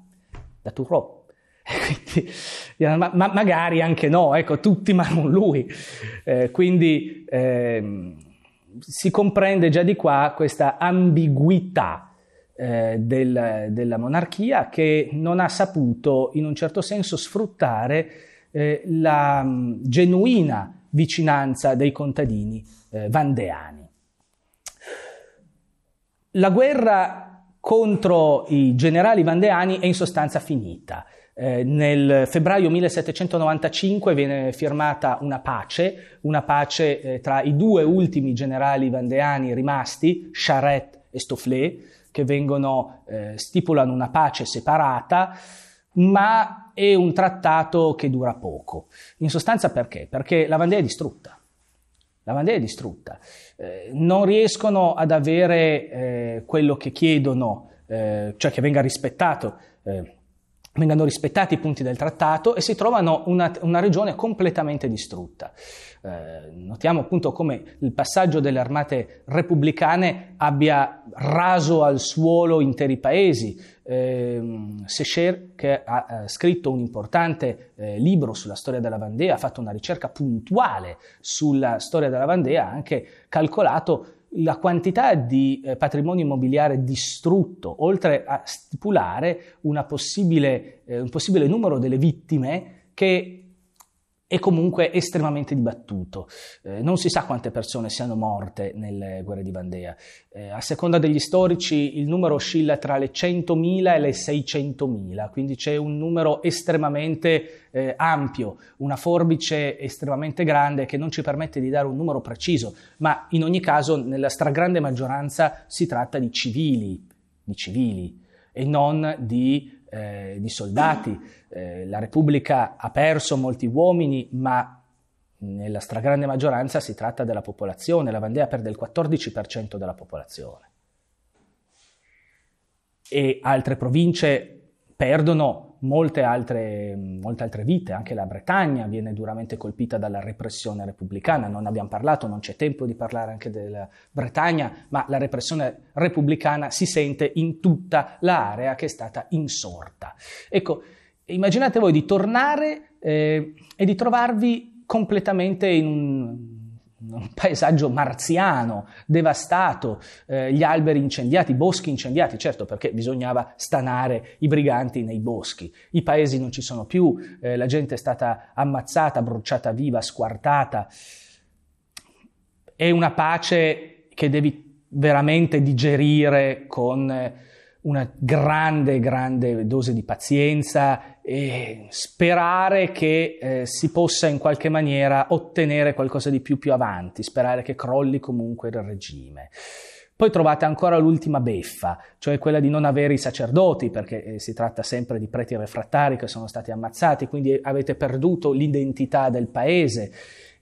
da Turrot. *laughs* Quindi, eh, ma, ma, magari anche no, ecco, tutti *laughs* ma non lui. Eh, quindi... Ehm, si comprende già di qua questa ambiguità eh, del, della monarchia che non ha saputo in un certo senso sfruttare eh, la mh, mm, genuina vicinanza dei contadini eh, vandeani. La guerra contro i generali vandeani è in sostanza finita. Eh, nel febbraio 1795 viene firmata una pace, una pace eh, tra i due ultimi generali vandeani rimasti, Charette e Stofflet, che vengono, eh, stipulano una pace separata, ma è un trattato che dura poco. In sostanza perché? Perché la Vandea è distrutta. La Vandea è distrutta. Eh, non riescono ad avere eh, quello che chiedono, cioè che venga rispettato vengano rispettati i punti del trattato e si trovano una, una regione completamente distrutta. Eh, notiamo appunto come il passaggio delle armate repubblicane abbia raso al suolo interi paesi. Eh, Secher, che ha, ha eh, scritto un importante eh, libro sulla storia della Vandea, ha fatto una ricerca puntuale sulla storia della Vandea, ha anche calcolato la quantità di eh, patrimonio immobiliare distrutto, oltre a stipulare possibile, eh, un possibile numero delle vittime che è comunque estremamente dibattuto. Eh, non si sa quante persone siano morte nelle guerre di Vandea. Eh, a seconda degli storici il numero oscilla tra le 100.000 e le 600.000, quindi c'è un numero estremamente eh, ampio, una forbice estremamente grande che non ci permette di dare un numero preciso, ma in ogni caso nella stragrande maggioranza si tratta di civili, di civili e non di eh, di soldati, eh, la Repubblica ha perso molti uomini, ma nella stragrande maggioranza si tratta della popolazione, la Vandea perde il 14% della popolazione e altre province perdono molte altre, molte altre vite, anche la Bretagna viene duramente colpita dalla repressione repubblicana, non abbiamo parlato, non c'è tempo di parlare anche della Bretagna, ma la repressione repubblicana si sente in tutta l'area che è stata insorta. Ecco, immaginate voi di tornare eh, e di trovarvi completamente in un un paesaggio marziano, devastato, eh, gli alberi incendiati, i boschi incendiati, certo perché bisognava stanare i briganti nei boschi, i paesi non ci sono più, eh, la gente è stata ammazzata, bruciata viva, squartata. È una pace che devi veramente digerire con eh, una grande, grande dose di pazienza e sperare che eh, si possa in qualche maniera ottenere qualcosa di più più avanti, sperare che crolli comunque il regime. Poi trovate ancora l'ultima beffa, cioè quella di non avere i sacerdoti, perché eh, si tratta sempre di preti refrattari che sono stati ammazzati, quindi avete perduto l'identità del paese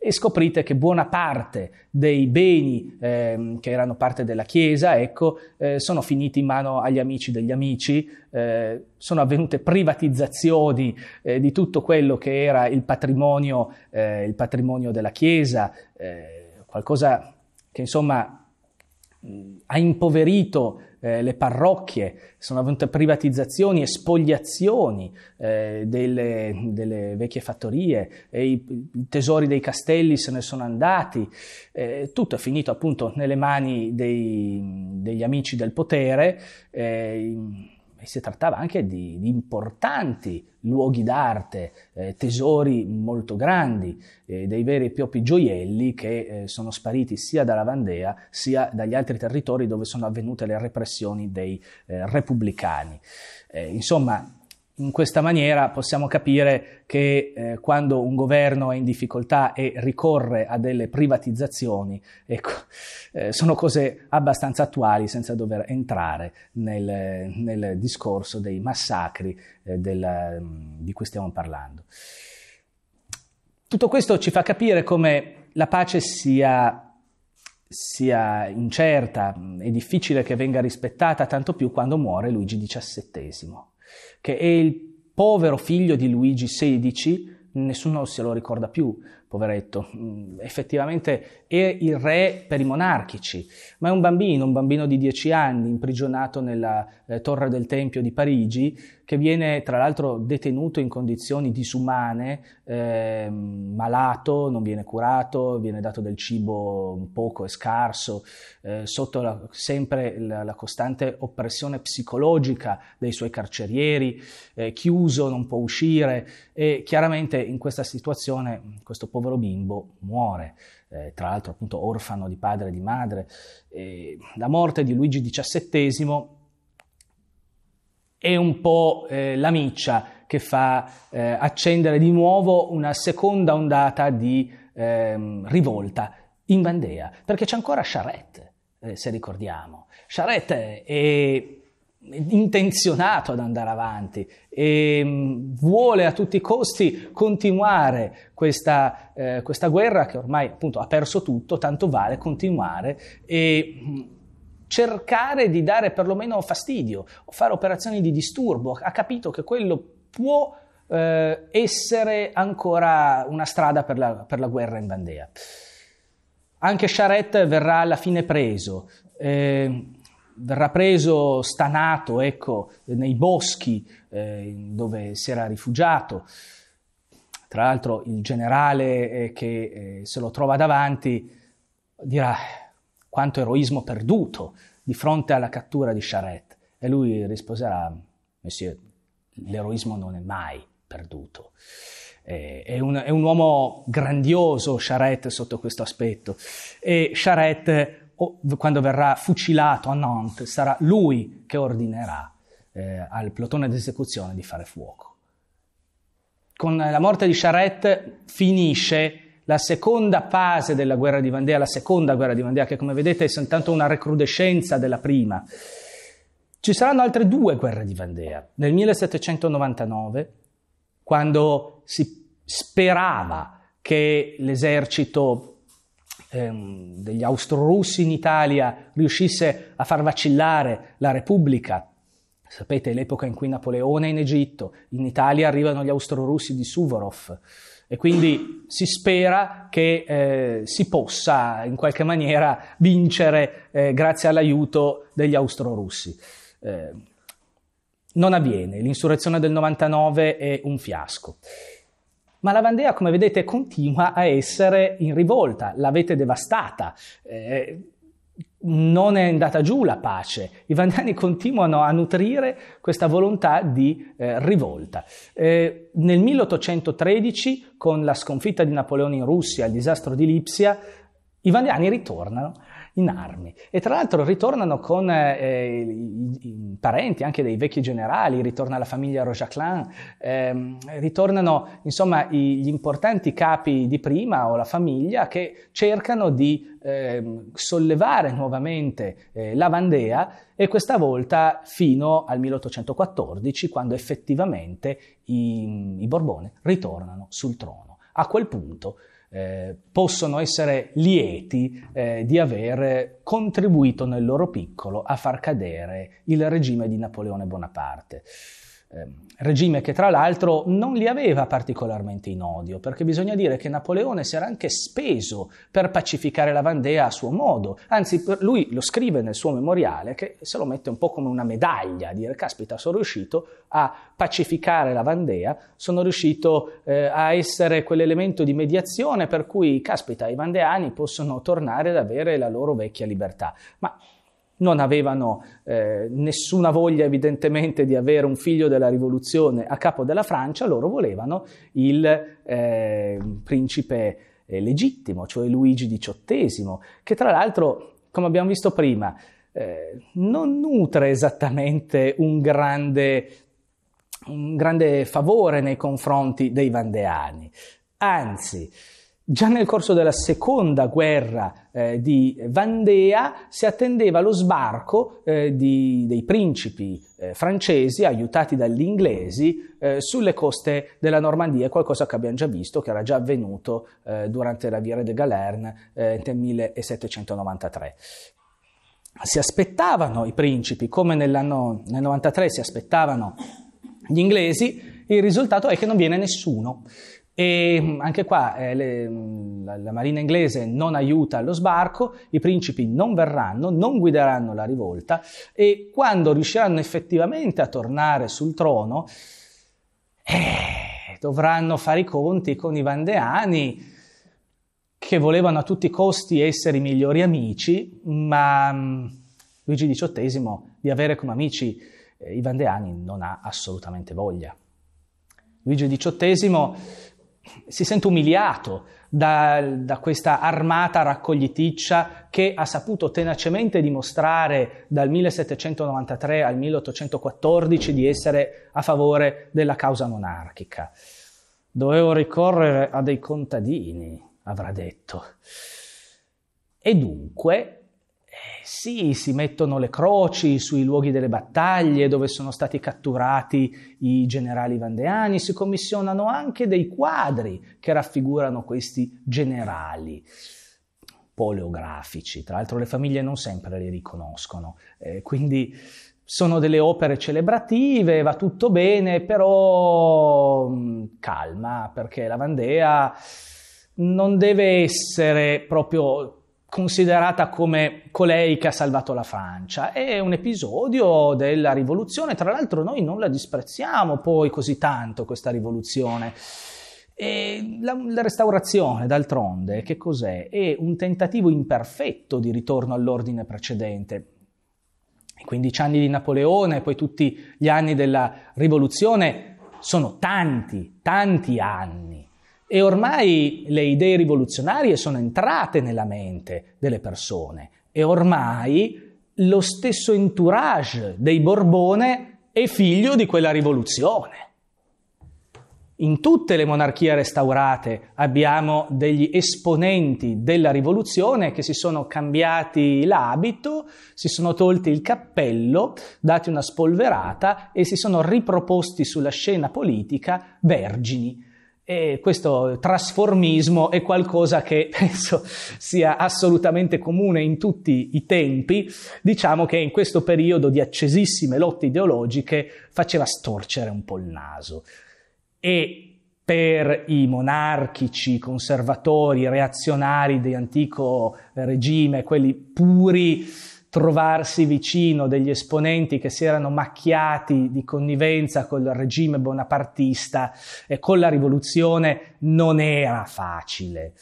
e scoprite che buona parte dei beni eh, che erano parte della Chiesa, ecco, eh, sono finiti in mano agli amici degli amici, eh, sono avvenute privatizzazioni eh, di tutto quello che era il patrimonio, eh, il patrimonio della Chiesa, eh, qualcosa che insomma mh, mm, ha impoverito eh, le parrocchie, sono avvenute privatizzazioni e spogliazioni eh, delle, delle, vecchie fattorie, i, i, tesori dei castelli se ne sono andati, eh, tutto è finito appunto nelle mani dei, degli amici del potere eh, e si trattava anche di, di importanti luoghi d'arte, eh, tesori molto grandi, eh, dei veri e propri gioielli che eh, sono spariti sia dalla Vandea sia dagli altri territori dove sono avvenute le repressioni dei eh, repubblicani. Eh, insomma, in questa maniera possiamo capire che eh, quando un governo è in difficoltà e ricorre a delle privatizzazioni, ecco, eh, sono cose abbastanza attuali senza dover entrare nel, nel discorso dei massacri eh, della, mm, di cui stiamo parlando. Tutto questo ci fa capire come la pace sia sia incerta, mm, è difficile che venga rispettata, tanto più quando muore Luigi XVII che è il povero figlio di Luigi XVI, nessuno se lo ricorda più poveretto, mm, effettivamente è il re per i monarchici, ma è un bambino, un bambino di dieci anni, imprigionato nella eh, torre del Tempio di Parigi, che viene tra l'altro detenuto in condizioni disumane, eh, malato, non viene curato, viene dato del cibo poco e scarso, eh, sotto la, sempre la, la, costante oppressione psicologica dei suoi carcerieri, eh, chiuso, non può uscire e chiaramente in questa situazione questo povero povero bimbo muore, eh, tra l'altro appunto orfano di padre e di madre. Eh, la morte di Luigi XVII è un po' eh, la miccia che fa eh, accendere di nuovo una seconda ondata di ehm, rivolta in Vandea, perché c'è ancora Charette, eh, se ricordiamo. Charette è intenzionato ad andare avanti e mm, vuole a tutti i costi continuare questa, eh, questa guerra che ormai appunto ha perso tutto, tanto vale continuare e mm, cercare di dare perlomeno fastidio o fare operazioni di disturbo, ha capito che quello può eh, essere ancora una strada per la, per la guerra in Bandea. Anche Charette verrà alla fine preso. Eh, verrà preso stanato, ecco, nei boschi eh, dove si era rifugiato. Tra l'altro il generale eh, che eh, se lo trova davanti dirà quanto eroismo perduto di fronte alla cattura di Charette. E lui risponderà, Monsieur, l'eroismo non è mai perduto. Eh, è un, è un, uomo grandioso Charette sotto questo aspetto. E Charette quando verrà fucilato a Nantes, sarà lui che ordinerà eh, al plotone d'esecuzione di fare fuoco. Con la morte di Charette finisce la seconda fase della guerra di Vandea, la seconda guerra di Vandea, che come vedete è soltanto una recrudescenza della prima. Ci saranno altre due guerre di Vandea. Nel 1799, quando si sperava che l'esercito ehm, degli austrorussi in Italia riuscisse a far vacillare la Repubblica. Sapete l'epoca in cui Napoleone è in Egitto, in Italia arrivano gli austrorussi di Suvorov e quindi si spera che eh, si possa in qualche maniera vincere eh, grazie all'aiuto degli austrorussi. Eh, non avviene, l'insurrezione del 99 è un fiasco. Ma la Vandea, come vedete, continua a essere in rivolta, l'avete devastata. Eh, non è andata giù la pace, i vandiani continuano a nutrire questa volontà di eh, rivolta. Eh, nel 1813, con la sconfitta di Napoleone in Russia, il disastro di Lipsia, i vandiani ritornano in armi. E tra l'altro ritornano con eh, eh i, i parenti anche dei vecchi generali, ritorna la famiglia Rojaclan, ehm, ritornano insomma i, gli importanti capi di prima o la famiglia che cercano di ehm, sollevare nuovamente eh, la Vandea e questa volta fino al 1814 quando effettivamente i, i Borbone ritornano sul trono. A quel punto eh, possono essere lieti eh, di aver contribuito nel loro piccolo a far cadere il regime di Napoleone Bonaparte. Ehm, regime che tra l'altro non li aveva particolarmente in odio, perché bisogna dire che Napoleone si era anche speso per pacificare la Vandea a suo modo, anzi lui lo scrive nel suo memoriale che se lo mette un po' come una medaglia, dire caspita sono riuscito a pacificare la Vandea, sono riuscito eh, a essere quell'elemento di mediazione per cui caspita i vandeani possono tornare ad avere la loro vecchia libertà. Ma non avevano eh, nessuna voglia evidentemente di avere un figlio della rivoluzione a capo della Francia, loro volevano il eh, principe eh, legittimo, cioè Luigi XVIII, che tra l'altro, come abbiamo visto prima, eh, non nutre esattamente un grande, un grande favore nei confronti dei Vandeani, anzi Già nel corso della seconda guerra eh, di Vandea si attendeva lo sbarco eh, di, dei principi eh, francesi aiutati dagli inglesi eh, sulle coste della Normandia, qualcosa che abbiamo già visto, che era già avvenuto eh, durante la Viera de Galerne eh, nel 1793 si aspettavano i principi, come nell'anno nel 93 si aspettavano gli inglesi, il risultato è che non viene nessuno. E mm, anche qua eh, le, mm, la, la, marina inglese non aiuta allo sbarco, i principi non verranno, non guideranno la rivolta e quando riusciranno effettivamente a tornare sul trono, eh, dovranno fare i conti con i vandeani che volevano a tutti i costi essere i migliori amici, ma mh, mm, Luigi XVIII di avere come amici eh, i vandeani non ha assolutamente voglia. Luigi XVIII si sente umiliato da, da, questa armata raccogliticcia che ha saputo tenacemente dimostrare dal 1793 al 1814 di essere a favore della causa monarchica. Dovevo ricorrere a dei contadini, avrà detto. E dunque sì, si mettono le croci sui luoghi delle battaglie dove sono stati catturati i generali vandeani, si commissionano anche dei quadri che raffigurano questi generali poleografici. Tra l'altro le famiglie non sempre li riconoscono, eh, quindi sono delle opere celebrative, va tutto bene, però mm, calma, perché la Vandea non deve essere proprio considerata come colei che ha salvato la Francia. È un episodio della rivoluzione, tra l'altro noi non la disprezziamo poi così tanto questa rivoluzione. La, la, restaurazione, d'altronde, che cos'è? È un tentativo imperfetto di ritorno all'ordine precedente. I 15 anni di Napoleone, poi tutti gli anni della rivoluzione, sono tanti, tanti anni e ormai le idee rivoluzionarie sono entrate nella mente delle persone e ormai lo stesso entourage dei Borbone è figlio di quella rivoluzione. In tutte le monarchie restaurate abbiamo degli esponenti della rivoluzione che si sono cambiati l'abito, si sono tolti il cappello, dati una spolverata e si sono riproposti sulla scena politica vergini e questo trasformismo è qualcosa che *laughs* penso sia assolutamente comune in tutti i tempi. Diciamo che in questo periodo di accesissime lotte ideologiche faceva storcere un po' il naso. E per i monarchici, conservatori, reazionari di antico regime, quelli puri, trovarsi vicino degli esponenti che si erano macchiati di connivenza col regime bonapartista e con la rivoluzione non era facile.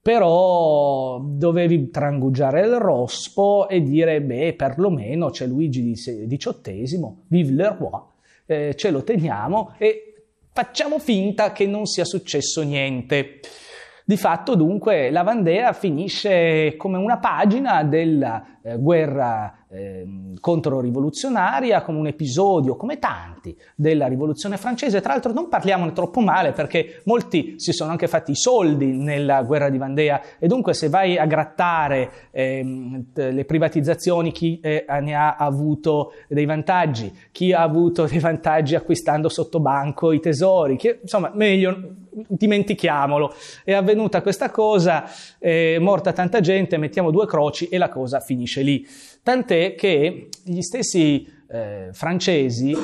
Però dovevi trangugiare il rospo e dire, beh, perlomeno c'è Luigi XVIII, vive le roi, eh, ce lo teniamo e facciamo finta che non sia successo niente. Di fatto dunque la Vandea finisce come una pagina della eh, guerra Ehm, controrivoluzionaria come un episodio, come tanti, della rivoluzione francese. Tra l'altro non parliamone troppo male perché molti si sono anche fatti i soldi nella guerra di Vandea e dunque se vai a grattare eh, le privatizzazioni, chi eh, ne ha avuto dei vantaggi, chi ha avuto dei vantaggi acquistando sotto banco i tesori, chi, insomma meglio dimentichiamolo. È avvenuta questa cosa, è morta tanta gente, mettiamo due croci e la cosa finisce lì. Tant'è che gli stessi eh, francesi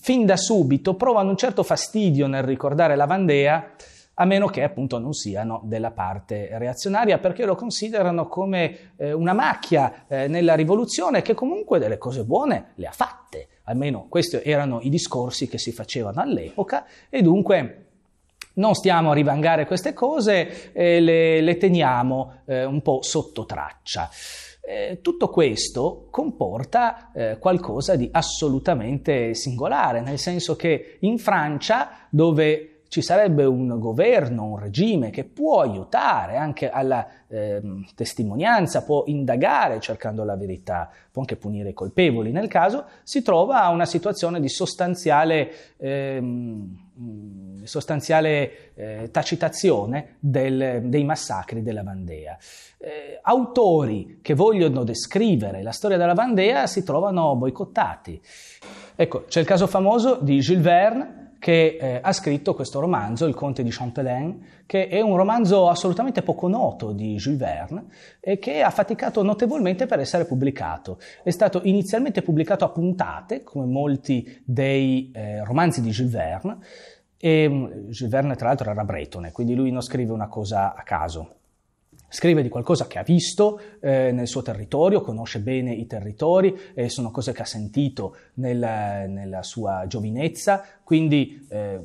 fin da subito provano un certo fastidio nel ricordare la Vandea, a meno che appunto non siano della parte reazionaria, perché lo considerano come eh, una macchia eh, nella rivoluzione che comunque delle cose buone le ha fatte, almeno questi erano i discorsi che si facevano all'epoca e dunque non stiamo a rivangare queste cose, eh, le, le, teniamo eh, un po' sotto traccia. Eh, tutto questo comporta eh, qualcosa di assolutamente singolare, nel senso che in Francia, dove ci sarebbe un governo, un regime che può aiutare anche alla eh, testimonianza, può indagare cercando la verità, può anche punire i colpevoli nel caso, si trova a una situazione di sostanziale... Ehm, Mm, sostanziale eh, tacitazione del, dei massacri della Vandea. Eh, autori che vogliono descrivere la storia della Vandea si trovano boicottati. Ecco, c'è il caso famoso di Jules Verne che eh, ha scritto questo romanzo, Il Conte di Champelain, che è un romanzo assolutamente poco noto di Jules Verne e che ha faticato notevolmente per essere pubblicato. È stato inizialmente pubblicato a puntate, come molti dei eh, romanzi di Jules Verne, e mm, Jules Verne tra l'altro era bretone, quindi lui non scrive una cosa a caso scrive di qualcosa che ha visto eh, nel suo territorio, conosce bene i territori, eh, sono cose che ha sentito nel, nella sua giovinezza, quindi eh,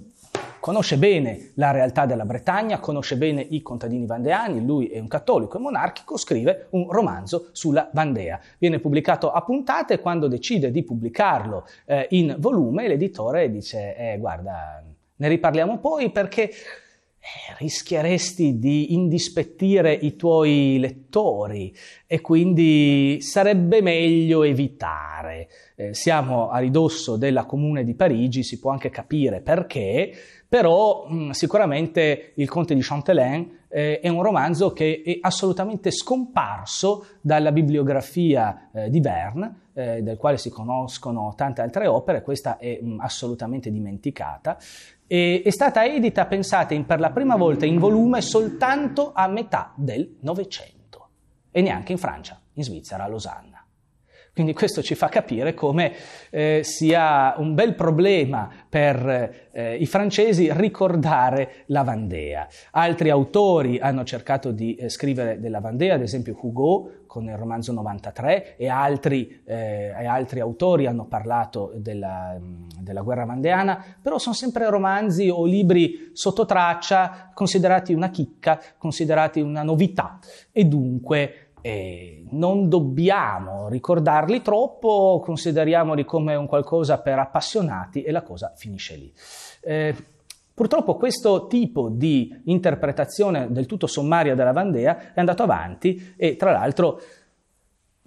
conosce bene la realtà della Bretagna, conosce bene i contadini vandeani, lui è un cattolico e monarchico, scrive un romanzo sulla Vandea. Viene pubblicato a puntate e quando decide di pubblicarlo eh, in volume l'editore dice eh, guarda ne riparliamo poi perché eh, rischieresti di indispettire i tuoi lettori e quindi sarebbe meglio evitare. Eh, siamo a ridosso della comune di Parigi, si può anche capire perché, però mh, mm, sicuramente Il Conte di Chantelain eh, è un romanzo che è assolutamente scomparso dalla bibliografia eh, di Verne, eh, del quale si conoscono tante altre opere, questa è mh, mm, assolutamente dimenticata e è stata edita, pensate, per la prima volta in volume soltanto a metà del Novecento e neanche in Francia, in Svizzera, a Losanna. Quindi questo ci fa capire come eh, sia un bel problema per eh, i francesi ricordare la Vandea. Altri autori hanno cercato di eh, scrivere della Vandea, ad esempio Hugo con il romanzo 93 e altri, eh, e altri autori hanno parlato della, mm, della guerra mandeana, però sono sempre romanzi o libri sotto traccia considerati una chicca, considerati una novità e dunque eh, non dobbiamo ricordarli troppo, consideriamoli come un qualcosa per appassionati e la cosa finisce lì. Eh, Purtroppo questo tipo di interpretazione del tutto sommaria della Vandea è andato avanti e tra l'altro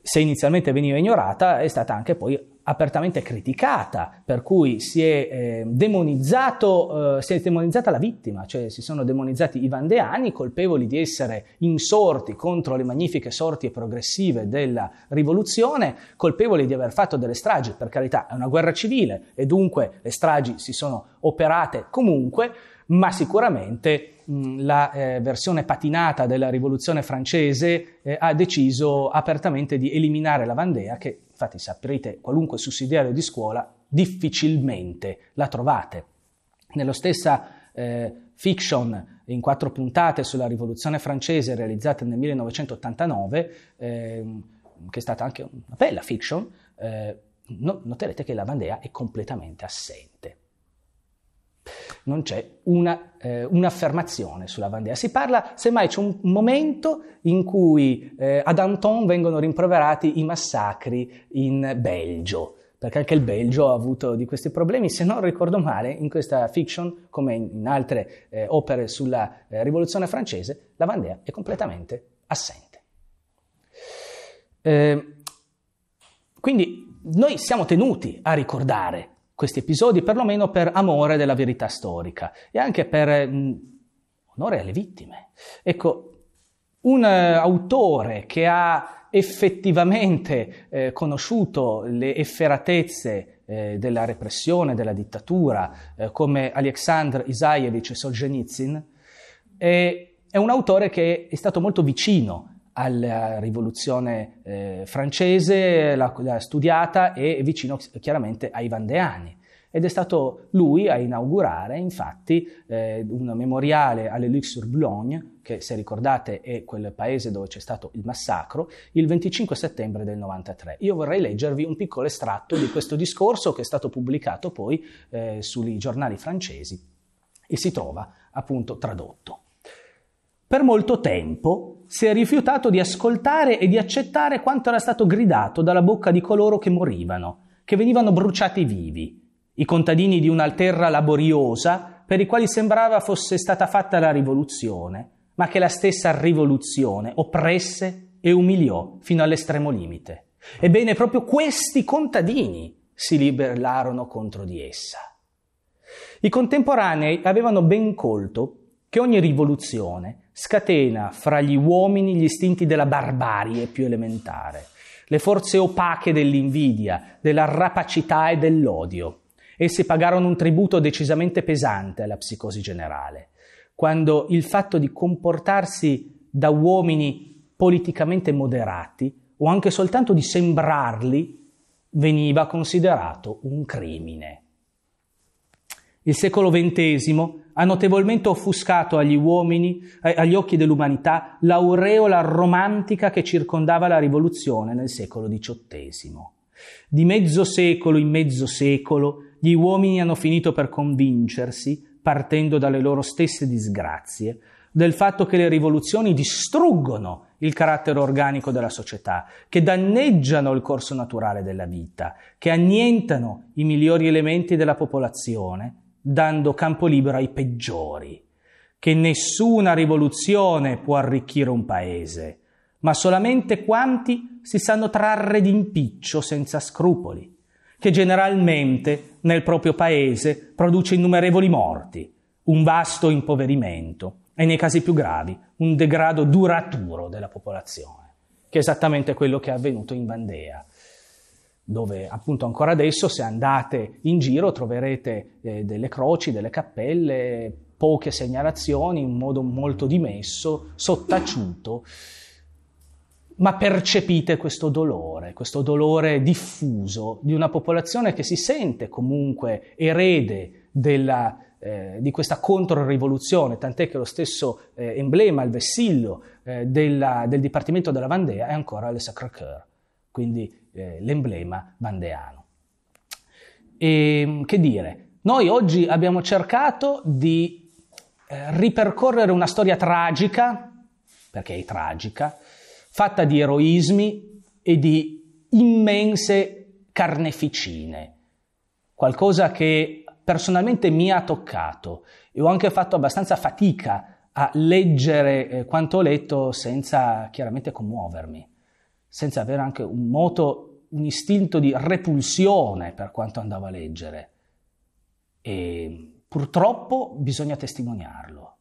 se inizialmente veniva ignorata è stata anche poi apertamente criticata, per cui si è, eh, demonizzato, eh, si è demonizzata la vittima, cioè si sono demonizzati i vandeani colpevoli di essere insorti contro le magnifiche sorti e progressive della rivoluzione, colpevoli di aver fatto delle stragi, per carità è una guerra civile e dunque le stragi si sono operate comunque, ma sicuramente la eh, versione patinata della rivoluzione francese eh, ha deciso apertamente di eliminare la Vandea che Infatti se aprite qualunque sussidiario di scuola difficilmente la trovate. Nello stessa eh, fiction in quattro puntate sulla rivoluzione francese realizzata nel 1989, eh, che è stata anche una bella fiction, eh, noterete che la Vandea è completamente assente. Non c'è una, eh, un'affermazione sulla Vandea. Si parla, semmai c'è un momento in cui eh, ad Anton vengono rimproverati i massacri in Belgio, perché anche il Belgio ha avuto di questi problemi, se non ricordo male, in questa fiction, come in altre eh, opere sulla eh, Rivoluzione francese, la Vandea è completamente assente. Eh, quindi noi siamo tenuti a ricordare questi episodi, perlomeno per amore della verità storica e anche per eh, mh, onore alle vittime. Ecco, un eh, autore che ha effettivamente eh, conosciuto le efferatezze eh, della repressione, della dittatura, eh, come Alexander Isaevich Solzhenitsyn, è, è un autore che è stato molto vicino alla rivoluzione eh, francese, l'ha studiata e vicino chiaramente ai Vandeani. Ed è stato lui a inaugurare infatti eh, un memoriale alle Luxe-sur-Boulogne, che se ricordate è quel paese dove c'è stato il massacro, il 25 settembre del 93. Io vorrei leggervi un piccolo estratto di questo discorso che è stato pubblicato poi eh, sui giornali francesi e si trova appunto tradotto. Per molto tempo si è rifiutato di ascoltare e di accettare quanto era stato gridato dalla bocca di coloro che morivano, che venivano bruciati vivi, i contadini di una terra laboriosa per i quali sembrava fosse stata fatta la rivoluzione, ma che la stessa rivoluzione oppresse e umiliò fino all'estremo limite. Ebbene, proprio questi contadini si liberarono contro di essa. I contemporanei avevano ben colto che ogni rivoluzione scatena fra gli uomini gli istinti della barbarie più elementare, le forze opache dell'invidia, della rapacità e dell'odio. Essi pagarono un tributo decisamente pesante alla psicosi generale, quando il fatto di comportarsi da uomini politicamente moderati o anche soltanto di sembrarli veniva considerato un crimine. Il secolo XX ha notevolmente offuscato agli uomini, eh, agli occhi dell'umanità, l'aureola romantica che circondava la rivoluzione nel secolo XVIII. Di mezzo secolo in mezzo secolo gli uomini hanno finito per convincersi, partendo dalle loro stesse disgrazie, del fatto che le rivoluzioni distruggono il carattere organico della società, che danneggiano il corso naturale della vita, che annientano i migliori elementi della popolazione dando campo libero ai peggiori, che nessuna rivoluzione può arricchire un paese, ma solamente quanti si sanno trarre d'impiccio senza scrupoli, che generalmente nel proprio paese produce innumerevoli morti, un vasto impoverimento e nei casi più gravi un degrado duraturo della popolazione, che è esattamente quello che è avvenuto in Vandea dove appunto ancora adesso se andate in giro troverete eh, delle croci, delle cappelle, poche segnalazioni, in modo molto dimesso, sottaciuto, ma percepite questo dolore, questo dolore diffuso di una popolazione che si sente comunque erede della, eh, di questa controrivoluzione, tant'è che lo stesso eh, emblema, il vessillo eh, della, del Dipartimento della Vandea è ancora le Sacré-Cœur. Quindi eh, l'emblema vandeano. E, ehm, che dire, noi oggi abbiamo cercato di eh, ripercorrere una storia tragica, perché è tragica, fatta di eroismi e di immense carneficine, qualcosa che personalmente mi ha toccato e ho anche fatto abbastanza fatica a leggere eh, quanto ho letto senza chiaramente commuovermi senza avere anche un moto, un istinto di repulsione per quanto andava a leggere. E purtroppo bisogna testimoniarlo.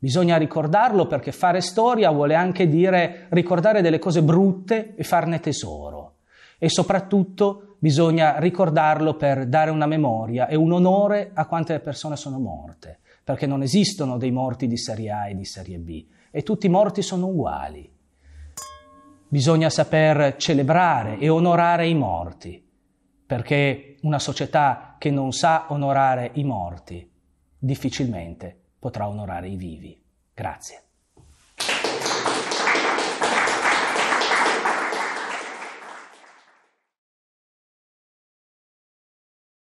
Bisogna ricordarlo perché fare storia vuole anche dire ricordare delle cose brutte e farne tesoro. E soprattutto bisogna ricordarlo per dare una memoria e un onore a quante persone sono morte, perché non esistono dei morti di serie A e di serie B e tutti i morti sono uguali. Bisogna saper celebrare e onorare i morti, perché una società che non sa onorare i morti difficilmente potrà onorare i vivi. Grazie.